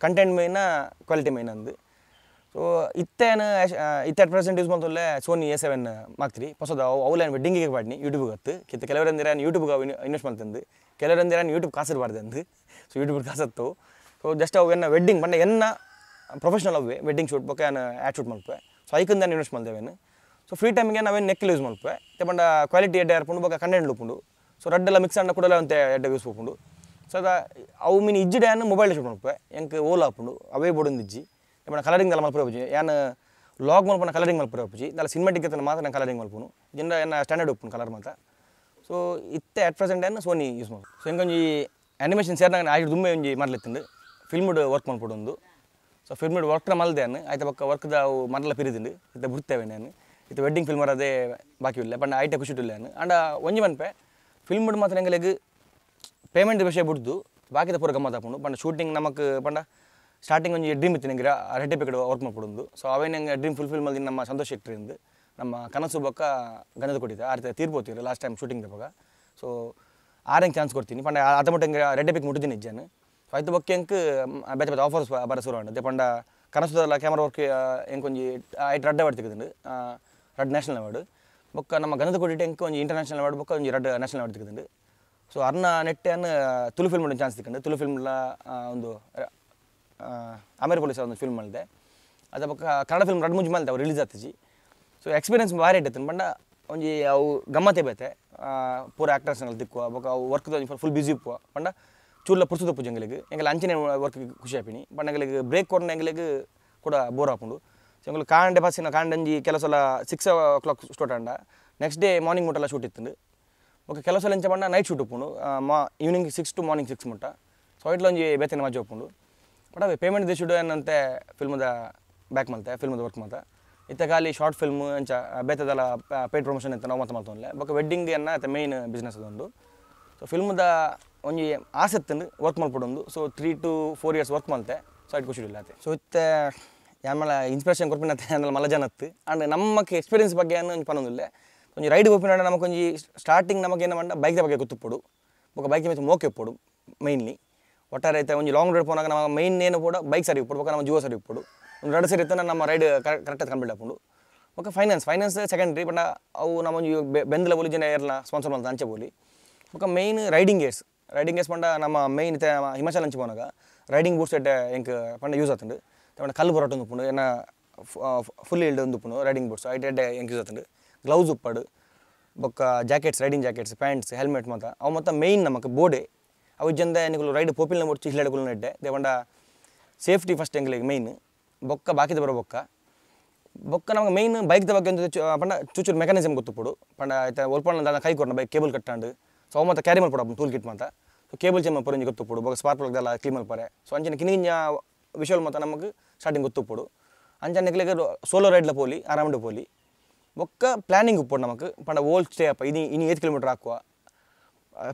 Speaker 1: ಕಂಟೆಂಟ್ ಮೈನ ಕ್ವಾಲಿಟಿ ಮೇನ್ ಅಂದು ಸೊ ಇತ್ತೇನು ಇತ್ತೆ ಅಟ್ ಪ್ರೆಸೆಂಟ್ ಯೂಸ್ ಮಾಡ್ತಲ್ಲೇ ಸೋನಿ ಎ ಸೆವೆನ್ ಮಾಕ್ತಿರಿ ಪಸದ ಅವು ವೆಡ್ಡಿಂಗ್ ವೆಡ್ಡಿಂಗಿಗೆ ಬಾಡ್ನಿ ಯೂಟ್ಯೂಬ್ಗೆ ಹತ್ತು ಕಿತ್ತ ಕೆಲವರಂದಿರ ಯೂಟ್ಯೂಬ್ಗೆ ಇನ್ವೆಸ್ಟ್ ಮಾಡ್ತಂದು ಕೆಲವರಂದಿರ ಯೂಟ್ಯೂಬ್ ಕಾಸಿರಬಾರ್ದಂದು ಸೊ ಯೂಟ್ಯೂಬ್ ಕಾಸತ್ತು ಸೊ ಜಸ್ಟ್ ಅವು ಎನ್ನ ವೆಡ್ಡಿಂಗ್ ಪಂಡ ಎನ್ನ ಪ್ರೊಫೆಷನಲ್ ಅವೇ ವೆಡ್ಡಿಂಗ್ ಶೂಟ್ ಬಗ್ಗೆ ನಾನು ಆ್ಯಡ್ ಶೂಟ್ ಮಾಡ್ಪೆ ಸೊ ಐಕಂದ ನಾನು ಇನ್ವೆಸ್ಟ್ ಮಾಡ್ದೇವೇನು ಸೊ ಫ್ರೀ ಟೈಮಿಗೆ ನಾವೇನು ನೆಕ್ಲ್ ಯೂಸ್ ಮಾಡ್ಪೆ ಮತ್ತೆ ಬಂಡ ಕ್ವಾಲಿಟಿ ಎಡ್ಡೆ ಹಾಕೊಂಡು ಬಗ್ಗೆ ಕಂಡೆಂಡ್ ಲುಕೊಂಡು ಸೊ ರಡ್ಡೆಲ್ಲ ಮಿಕ್ಸ್ ಅಣ್ಣ ಕೂಡ ಅಂತ ಎಡ್ಡೆ ಯೂಸ್ ಹೋಗ್ಕೊಂಡು ಸೊ ಅದ ಅವು ಮೀನು ಇಜ್ಜಿಡೆ ಮೊಬೈಲ್ ಶೂಟ್ ಮಾಡ್ಪೆ ಹೆಂಗೆ ಓಲ್ ಹಾಕೊಂಡು ಅವೇ ಬೋಡೊಂದು ಇಜ್ಜಿ ఇప్పుడు నా కలరింగ్ అలా మలుపు ఏమన్నా ಲಾಗ್ ಮಲ್ಪನ ಕಲರಿಂಗ್ ಮಲ್ಪರೆ ಒಪ್ಪಿ ದಾಲ ಸಿನಿಮಾಟಿಕ್ ಇತ್ತ ಮಾತ್ರ ನಾನು ಕಲರಿಂಗ್ ಮಲ್ಪನು ಜನರ ಏನ ಸ್ಟ್ಯಾಂಡರ್ಡ್ ಒಪ್ಪನು ಕಲರ್ ಮಾತ್ರ ಸೊ ಇತ್ತೆ ಅಟ್ ಪ್ರೆಸೆಂಟ್ ಏನು ಸೋನಿ ಯೂಸ್ ಮಾಡಿ ಸೊ ಹಿಂಗೊಂಜಿ ಆ್ಯನಿಮೇಷನ್ ಸೇರಿನಾಗ ಆಯ್ತು ದುಮ್ಮೆ ಒಂಜಿ ಮಾಡ್ಲಿತ್ತಿಂದು ಫಿಲ್ಮ್ಡ್ ವರ್ಕ್ ಮಾಡ್ಬಿಡೊಂದು ಸೊ ಫಿಲ್ಮ್ಡ್ ವರ್ಕ್ನ ಮಲ್ದೆ ಅನ್ನು ಆಯ್ತು ಪಕ್ಕ ವರ್ಕ್ದ ಅವು ಮರಲ ಪಿರಿದಿಂಡು ಇತ್ತೆ ಬುರ್ತೇವೆ ನಾನು ಇತ್ತೆ ವೆಡ್ಡಿಂಗ್ ಫಿಲ್ಮರ್ ಅದೇ ಬಾಕಿ ಇಲ್ಲ ಬಣ್ಣ ಐಟೆ ಖುಷಿ ಇಲ್ಲ ಅನ್ನು ಅಂಡ ಒಂಜಿ ಮನ್ಪೆ ಫಿಲ್ಮ್ಡ್ ಮಾತ್ರ ಹೆಂಗಲೆಗ್ ಪೇಮೆಂಟ್ ವಿಷಯ ಬಿಡ್ದು ಬಾಕಿದ ಪೂರ ಗಮ್ಮತ್ ಹಾಕೊಂಡು ಬಣ್ಣ ಶೂಟಿಂಗ್ ನಮಕ್ ಬಣ್ಣ ಸ್ಟಾರ್ಟಿಂಗ್ ಒಂದು ಡ್ರೀಮ್ ಇತ್ತು ನನಗೆ ಅರಟೆ ಕಡೆ ವರ್ಕ್ ಮಾಡ್ಬಿಡೋದು ಸೊ ಅವೇ ನಂಗೆ ಡ್ರೀಮ್ ಫುಲ್ಫಿಲ್ ಮಾಡಿ ನಮ್ಮ ಸಂತೋಷ್ ಇಟ್ಟಿರಿಂದ ನಮ್ಮ ಕನಸು ಬಕ್ಕ ಗಂಧದ ಕೊಟ್ಟಿದ್ದ ಆ ರೀತಿ ತೀರ್ಬೋತೀರಿ ಲಾಸ್ಟ್ ಟೈಮ್ ಶೂಟಿಂಗ್ ದಪ್ಪಾಗ ಸೊ ಆರಂಗೆ ಚಾನ್ಸ್ ಕೊಡ್ತೀನಿ ಪಂಡ ಅದ ಮಟ್ಟ ಹಂಗೆ ರೆಡ್ಡೆ ಬೇಕು ಮುಟ್ಟಿದ್ದೀನಿ ಇಜ್ಜಾನು ಸೊ ಆಯ್ತು ಬಕ್ಕೆ ಹೆಂಗೆ ಬೇತೆ ಬೇತೆ ಆಫರ್ಸ್ ಬರ ಶುರು ಮಾಡಿದೆ ಪಂಡ ಕನಸುದಲ್ಲ ಕ್ಯಾಮ್ರಾ ವರ್ಕ್ ಹೆಂಗೆ ಒಂದು ಐಟ್ ರಡ್ಡ ಅವಾರ್ಡ್ ತೆಗೆದು ರಡ್ ನ್ಯಾಷನಲ್ ಅವಾರ್ಡ್ ಬೊಕ್ಕ ನಮ್ಮ ಗಂಧದ ಕೊಟ್ಟಿಟ್ಟು ಹೆಂಗೆ ಒಂದು ಇಂಟರ್ನ್ಯಾಷನಲ್ ಅವಾರ್ಡ್ ಬೊಕ್ಕ ಒಂದು ರಡ್ ನ್ಯಾಷನಲ್ ಅವಾರ್ಡ್ ತೆಗೆದು ಸೊ ಅರ್ನ ನೆಟ್ಟೆ ಅನ್ನು ತುಳು ಫಿಲ್ಮ್ ಚಾನ್ಸ್ ತಿಕ್ಕೊಂಡು ತುಳು ಫಿಲ್ಮ್ಲ ಒಂದು ಅಮೇರಿ ಪೊಲೀಸ್ ಒಂದು ಫಿಲ್ಮ್ ಮಾಡಿದೆ ಅದ ಪಕ್ಕ ಕನ್ನಡ ಫಿಲ್ಮ್ ರಡ್ ಮುಜ್ ಅವ್ರು ರಿಲೀಸ್ ಆಗ್ತಿಜಿ ಸೊ ಎಕ್ಸ್ಪೀರಿಯನ್ಸ್ ಭಾರಿ ಇಟ್ಟಿತ್ತು ಬಂಡ ಒಂಜಿ ಅವು ಗಮ್ಮತ್ತೆ ಬೇತೆ ಪೂರ ಆ್ಯಕ್ಟರ್ಸ್ನಲ್ಲಿ ತಿಕ್ಕು ಬೊಕ್ಕ ಅವು ವರ್ಕ್ ಫುಲ್ ಬ್ಯುಸಿ ಇಪ್ಪು ಬಂಡ ಚೂರ್ಲ ಪುರ್ಸು ತಪ್ಪು ಎಂಗಲಿಗೆ ಎಂಗಲ್ ಅಂಚನೆ ವರ್ಕ್ ಖುಷಿ ಆಪಿನಿ ಬಟ್ ಎಂಗಲಿಗೆ ಬ್ರೇಕ್ ಕೊಡ್ನ ಎಂಗಲಿಗೆ ಕೂಡ ಬೋರ್ ಆಪುಂಡು ಸೊ ಕಾಂಡೆ ಪಾಸಿನ ಕಾಂಡಂಜಿ ಕೆಲವು ಸಲ ಸಿಕ್ಸ್ ಓ ಕ್ಲಾಕ್ ಸ್ಟಾರ್ಟ್ ಆಂಡ ನೆಕ್ಸ್ಟ್ ಡೇ ಮಾರ್ನಿಂಗ್ ಮುಟ್ಟೆಲ್ಲ ಶೂಟ್ ಇತ್ತು ಓಕೆ ಕೆಲವು ಸಲ ಎಂಚ ಬಂಡ ನೈಟ್ ಶೂಟ್ ಉಪ್ಪುಂಡು ಮಾ evening six to morning six ಮುಟ್ಟ ಸೊ ಇಟ್ಲೊಂಜಿ ಬೇತಿನ ಮಜಾ ಒಪ್ಪುಂಡು ಬಟ್ ಅದೇ ಪೇಮೆಂಟ್ ದಿ ಡೋ ಏನಂತೆ ಫಿಲ್ಮದ ಬ್ಯಾಕ್ ಮಂತೆ ಫಿಲ್ಮದ ವರ್ಕ್ ಮಾತ ಇತ್ತ ಖಾಲಿ ಶಾರ್ಟ್ ಫಿಲ್ಮ್ ಅಂಚ ಬೇತದಲ್ಲ ಪೇಡ್ ಪ್ರಮೋಷನ್ ಅಂತ ನಾವು ಮತ್ತೆ ಮಾಡ್ತೋನ್ಲೆ ಬಟ್ ವೆಡ್ಡಿಂಗ್ ಅನ್ನ ಮೈನ್ ಮೇಯ್ನ್ ಬಿಸ್ನೆಸ್ ಅದೊಂದು ಸೊ ಫಿಲ್ಮದ ಒಂಜಿ ಆಸೆತ್ತನ್ನು ವರ್ಕ್ ಮಾಡ್ಬಿಡೊಂದು so three to four years work ಮಾಡ್ತೆ ಸೊ ಇಟ್ ಖುಷಿ ಅತ್ತೆ ಸೊ ಇತ್ತೆ ಆಮೇಲೆ ಇನ್ಸ್ಪಿರೇಷನ್ ಕೊಡ್ಪಿನತ್ತೆ ಅಂದ್ರೆ ಮಲ ಜನತ್ತು ಆ್ಯಂಡ್ ನಮಗೆ ಎಕ್ಸ್ಪೀರಿಯನ್ಸ್ ಬಗ್ಗೆ ಒಂದು ಪನ್ನೊಂದಿಲ್ಲ ಒಂದು ರೈಡ್ ಕೊಪ್ಪಿನ ನಮಗೆ ಸ್ಟಾರ್ಟಿಂಗ್ ನಮಗೆ ಏನು ಮಾಡ ಬೈಕ್ ಬಗ್ಗೆ ಗೊತ್ತಿಪ್ಪಡು ಬೈಕ್ ಮೇಲೆ ಮೋಕೆ ಒಪ್ಪಡು ಮೈನ್ಲಿ ಒಟ್ಟಾರೆ ಐತೆ ಒಂದು ಲಾಂಗ್ ರೈಡ್ ಪೋನಾಗ ನಮ್ಮ ಮೈನ್ ಏನು ಕೂಡ ಬೈಕ್ ಸರಿ ಇಪ್ಪಡು ನಮ್ಮ ಜೋ ಸರಿ ಇಪ್ಪಡು ಒಂದು ಎರಡು ಸರಿ ಇತ್ತು ನಮ್ಮ ರೈಡ್ ಕರೆಕ್ಟ್ ಕಂಪ್ಲೀಟ್ ಹಾಕೊಂಡು okay finance finance secondary but ಅವು ನಮ್ಮ ಬೆಂದಲ ಬೋಲಿ ಜನ ಎಲ್ಲ ಸ್ಪಾನ್ಸರ್ ಮಾಡ್ತಾರೆ ಅಂಚೆ ಬೋಲಿ okay main riding gears riding gears ಪಂಡ ನಮ್ಮ ಮೈನ್ ಇತ್ತೆ ಹಿಮಾಚಲ ಅಂಚೆ ಪೋನಾಗ ರೈಡಿಂಗ್ ಬೂಟ್ಸ್ ಎಟ್ ಎಂಕ್ ಪಂಡ ಯೂಸ್ ಆತುಂಡು ತಗೊಂಡು ಕಲ್ಲು ಬರೋಟು ಉಪ್ಪುಂಡು ಏನ ಫುಲ್ ಇಲ್ಡ್ ಒಂದು ರೈಡಿಂಗ್ ಬೂಟ್ಸ್ ಐಟ್ ಎಡ್ ಎಂಕ್ ಯೂಸ್ ಆತುಂಡು ಗ್ಲೌಸ್ ಉಪ್ಪಾಡು ಬೊಕ್ಕ jackets riding jackets pants helmet ಮಾತ್ರ ಅವು ಮತ್ತು ಮೈನ್ ನಮಗೆ ಬೋಡೆ ಅವು ಜಂದ ರೈಡ್ ಪೋಪಿಲ್ನ ಮುಟ್ಟಿ ಹಿಲ್ಲಾಡಗಳು ನೆಡ್ಡೆ ದೇವಂಡ ಸೇಫ್ಟಿ ಫಸ್ಟ್ ಎಂಗ್ಲಿಗೆ ಮೈನ್ ಬೊಕ್ಕ ಬಾಕಿದ ಬರೋ ಬೊಕ್ಕ ಬೊಕ್ಕ ನಮಗೆ ಮೈನ್ ಬೈಕ್ ಬಗ್ಗೆ ಒಂದು ಪಂಡ ಚೂಚೂರು ಮೆಕಾನಿಸಮ್ ಗೊತ್ತುಪಡು ಪಂಡ ಐತ ಒಲ್ಪಣ್ಣ ದಾನ ಕೈ ಕೊಡೋಣ ಬೈಕ್ ಕೇಬಲ್ ಕಟ್ಟಾಂಡು ಸೊ ಅವು ಮತ್ತೆ ಕ್ಯಾರಿ ಮಾಡ್ಬಿಡಪ್ಪ ಟೂಲ್ ಕಿಟ್ ಮಾತ ಸೊ ಕೇಬಲ್ ಚೆಮ್ಮ ಪೊರಂಜಿ ಗೊತ್ತುಪಡು ಬೊಕ್ಕ ಸ್ಪಾರ್ಕ್ ಪ್ಲಗ್ದೆಲ್ಲ ಕ್ಲೀನ್ ಮಾಡ್ಪಾರೆ ಸೊ ಅಂಜನ ಕಿನಿಂಜ ವಿಷಯಲ್ ಮಾತ್ರ ನಮಗೆ ಸ್ಟಾರ್ಟಿಂಗ್ ಗೊತ್ತುಪಡು ಅಂಜನ ನೆಕ್ಲಿಗೆ ಸೋಲೋ ರೈಡ್ಲ ಪೋಲಿ ಆರಾಮಡು ಪೋಲಿ ಬೊಕ್ಕ ಪ್ಲಾನಿಂಗ್ ಉಪ್ಪಡು ನಮಗೆ ಪಂಡ ಓಲ್ಡ್ ಸ್ಟೇ ಅಪ್ಪ ಇದು ಇನ್ನು ಏತ್ ಕಿಲೋಮೀಟರ್ ಹಾಕುವ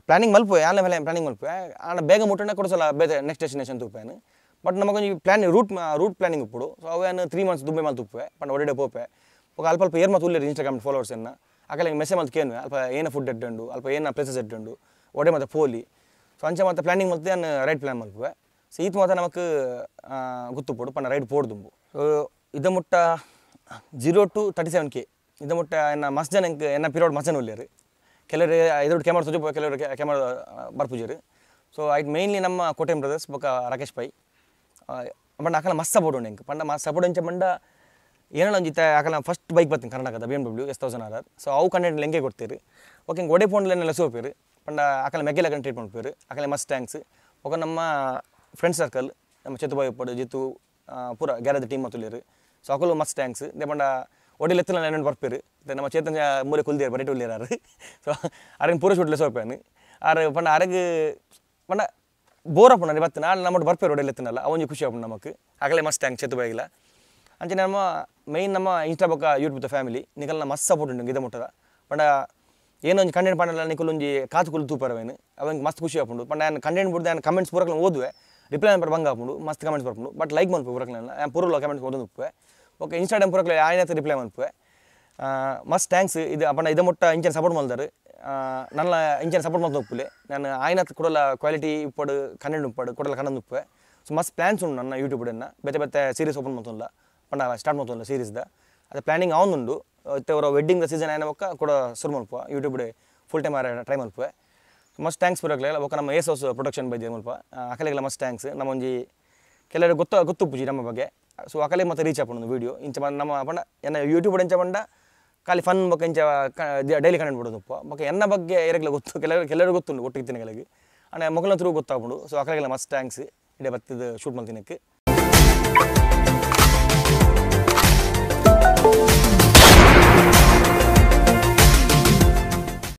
Speaker 1: ಪ್ಲಾನಿಂಗ್ ಮಲ್ಪೇ ಆನ್ಲೈನ್ ಮೇಲೆ ಪ್ಲಾನಿಂಗ್ ಮಲ್ಪೇವೆ ಆ ಬೇಗ ಮುಟ್ಟಣ್ಣ ಕೂಡ ಸಲ ಬೇರೆ ನೆಕ್ಸ್ಟ್ ಡಸ್ಟಿನೇಷನ್ ತಪ್ಪೇನು ಬಟ್ ನಮಗೊಂದು ಪ್ಲಾನ್ ರೂಟ್ ರೂಟ್ ಉಪ್ಪುಡು ಸೊ ಅವನು ತ್ರೀ ಮಂತ್ಸ್ ದುಬೈ ಮಲ್ ತಪ್ಪೇ ಪಾನ್ ಒಡೆಡೆ ಪೋಪೆ ಸ್ಪಲ್ಪ ಅಲ್ಪ ಮತ್ತೆ ಉಳ್ಳೇರು ಇನ್ಟಾಗ್ರಾಮ್ ಫಾಲೋರ್ಸ್ ಎಲ್ಲ ಆ ಕಾಲೇಗೆ ಮೆಸೇಜ್ ಮದುವೆ ಕೇಳ್ ಅಲ್ಪ ಏನು ಫುಡ್ ಇಟ್ಟು ಅಲ್ಪ ಏನ ಪ್ಲೇಸ್ ಇಟ್ಟು ಒಡೆ ಮತ್ತೆ ಪೋಲಿ ಸೊ ಅಂಚೆ ಮತ್ತೆ ಪ್ಲಾನಿಂಗ್ ಮತ್ತೆ ನಾನು ರೈಟ್ ಪ್ಲಾನ್ ಮಲ್ಪುವೆ ಸೊ ಇದು ಮಾತಾ ನಮಗೆ ಗೊತ್ತುಪುಡು ರೈಡ್ ಪೋಡು ತುಂಬು ಇದು ಮುಟ್ಟ zero to thirty seven K ಇದ ಮುಟ್ಟೆ ನಾ ಮಸ್ಜನ್ಗೆ ಎನ್ನ ಪೀರೋಡ್ ಮಸ್ಜೆ ಉಳ್ಳರು ಕೆಲವರು ಐದೊಡ್ಡು ಕ್ಯಾಮರಾ ಸುಜು ಕೆಲವರು ಕ್ಯಾಮರಾ ರೀ ಸೊ ಐಟ್ ಮೇನ್ಲಿ ನಮ್ಮ ಕೋಟೆ ಬ್ರದರ್ಸ್ ಬೊಕ್ಕ ರಾಕೇಶ್ ಪೈ ಪಂಡ ಆಕಲ ಮಸ್ತ್ ಸಪೋರ್ಟ್ ಉಂಡು ಎಂಕ್ ಪಂಡ ಮಸ್ತ್ ಸಪೋರ್ಟ್ ಎಂಚ ಪಂಡ ಒಂದು ಒಂಜಿತ ಆಕಲ ಫಸ್ಟ್ ಬೈಕ್ ಬರ್ತೀನಿ ಕರ್ನಾಟಕದ B M W S thousand R R so ಅವು ಕಂಟೆಂಟ್ ಲೆಂಗೆ ಕೊಡ್ತೀರಿ ಓಕೆ ಹಿಂಗೆ ಒಡೆ ಫೋನ್ಲೆಲ್ಲ ಸೋಪೇರು ಪಂಡ ಆಕಲ ಕಂಡು ಟ್ರೀಟ್ ಮಾಡ್ಪೇರು ಆಕಲೆ ಮಸ್ತ್ ಥ್ಯಾಂಕ್ಸ್ ಓಕೆ ನಮ್ಮ ಫ್ರೆಂಡ್ ಸರ್ಕಲ್ ನಮ್ಮ ಚತುಬಾಯಿ ಒಪ್ಪಡು ಜಿತ್ತು ಪೂರ ಗ್ಯಾರದ ಟೀಮ್ ಮತ್ತಲೇರು ಸೊ ಅಕಲು ಮಸ್ತ್ ಥ್ಯಾಂಕ್ಸ್ ದೇ ಪಂಡ వాటి లెత్తున నేను పర్పారు ನಮ್ಮ ಚೇತನ ಮೂಲೆ ಕುಲ್ದಿರು ಬರೀಟ್ ಉಲ್ಲಿರಾರು ಸೊ ಅರಂಗ್ ಪೂರ ಶೂಟ್ಲೆ ಸೋಪಾನು ಆರ ಪಂಡ ಅರಗ್ ಪಂಡ ಬೋರ್ ಅಪ್ಪಣ್ಣ ಇವತ್ತು ನಾಳೆ ನಮ್ಮ ಬರ್ಪೇರು ಒಡೆಯಲ್ಲಿ ಎತ್ತಿನಲ್ಲ ಅವನಿಗೆ ಖುಷಿ ಅಪ್ಪಣ್ಣ ನಮಗೆ ಆಗಲೇ ಮಸ್ತ್ ಹಂಗೆ ಚೇತು ಬಾಗಿಲ್ಲ ಅಂಚೆ ನಮ್ಮ ಮೈನ್ ನಮ್ಮ ಇನ್ಸ್ಟಾ ಪಕ್ಕ ಯೂಟ್ಯೂಬ್ ಫ್ಯಾಮಿಲಿ ನಿಗಲ್ನ ಮಸ್ತ್ ಸಪೋರ್ಟ್ ಉಂಟು ಇದೆ ಮುಟ್ಟದ ಪಂಡ ಏನೊಂದು ಕಂಟೆಂಟ್ ಪಂಡಲ್ಲ ನಿಕಲೊಂದು ಕಾತು ಕುಲು ತೂಪರವೇನು ಅವಂಗೆ ಮಸ್ತ್ ಖುಷಿ ಆಪುಂಡು ಪಂಡ ನಾನು ಕಂಟೆಂಟ್ ಬಿಡ್ದೆ ನಾನು ಕಮೆಂಟ್ಸ್ ಪೂರಕ್ಲ ಓದುವೆ ರಿಪ್ಲೈ ಮಾಡಿ ಬಂಗಾಪುಂಡು ಮಸ್ತ್ ಕಮೆಂಟ್ಸ್ ಬರ್ಪುಂಡು ಬಟ್ ಲೈಕ್ ಮಾಡ್ಬೇಕು ಪೂರಕ್ಲ ನಾನು ಪೂರ್ವ ಕಮೆಂಟ್ಸ್ ಓದೋದು ಉಪ್ಪೆ ಓಕೆ ಇನ್ಸ್ಟಾಗ್ರಾಮ್ பூரா ஆயினத்து ರಿಪ್ಲೈ அனுப்பு ಮಸ್ತ್ ಥ್ಯಾಂಕ್ಸ್ ಇದು அப்போ ಇದು ಮೊಟ್ಟ இன்ச்சன் ಸಪೋರ್ಟ್ பண்ணுதாரு ನಲ್ಲ ಇಂಚನ್ ಸಪೋರ್ಟ್ ಮಾಡ್ತಾ ಒಪ್ಪಲೆ ನಾನು ಆಯ್ನತ್ ಕೊಡಲ್ಲ ಕ್ವಾಲಿಟಿ ಇಪ್ಪಡು ಕನ್ನಡ ಉಪ್ಪಡು ಕೊಡಲ್ಲ ಕನ್ನಡ ಉಪ್ಪೆ ಸೊ ಮಸ್ತ್ ಪ್ಲ್ಯಾನ್ಸ್ ಉಂಡು ನನ್ನ ಯೂಟ್ಯೂಬ್ನ ಬೇತೆ ಬೇತೆ ಸೀರೀಸ್ ಓಪನ್ ಮಾಡ್ತಲ್ಲ ಪಂಡ ಸ್ಟಾರ್ಟ್ ಮಾಡ್ತಲ್ಲ ಸೀರೀಸ್ದ ಅದು ಪ್ಲಾನಿಂಗ್ ಆವೊಂದುಂಡು ಇತ್ತೆ ಅವರ ವೆಡ್ಡಿಂಗ್ದ ಸೀಸನ್ ಏನವಕ್ಕ ಕೂಡ ಶುರು ಮಲ್ಪ ಯೂಟ್ಯೂಬ್ಡೆ ಫುಲ್ ಟೈಮ್ ಟ್ರೈ ಮಲ್ಪ ಮಸ್ತ್ ಥ್ಯಾಂಕ್ಸ್ ಬರೋಕ್ಲೆಲ್ಲ ಒಕ್ಕ ನಮ್ಮ ಏಸ್ ಹೌಸ್ ಪ್ರೊಡಕ್ಷನ್ ಬೈದ್ಯ ಮಲ್ಪ ಅಕಲೆಗೆಲ್ಲ ಮಸ್ತ್ ಥ್ಯಾಂಕ್ಸ್ ಒಂಜಿ ಕೆಲವರು ಗೊತ್ತ ಪೂಜಿ ನಮ್ಮ ಬಗ್ಗೆ సో ఒకలే మొత్తం ರೀಚ್ అప్పుడు వీడియో ಇಂಚ ನಮ್ಮ పంಡ ಎನ್ನ ಯೂಟ್ಯೂಬ್ ಇಂಚ ಪಂಡ ಖಾಲಿ ಫನ್ ಬಗ್ಗೆ ಇಂಚ ಡೈಲಿ ಬಿಡೋದು ಉಪ್ಪ ಬಗ್ಗೆ ಎನ್ನ ಬಗ್ಗೆ ಎರಗಲ ಗೊತ್ತು ಕೆಲವರು ಕೆಲವರು ಗೊತ್ತುಂಡು ಒಟ್ಟಿಗೆ ತಿನ್ನಗಳಿಗೆ ಅಣ್ಣ ಮೊಗಲ ತ್ರೂ ಗೊತ್ತಾಗ್ಬಿಡು ಸೊ ಅಕಲೆಗೆಲ್ಲ ಮಸ್ಟ್ ಥ್ಯಾಂಕ್ಸ್ ಇಡೇ ಬತ್ತಿದ ಶೂಟ್ ಮಾಡಿ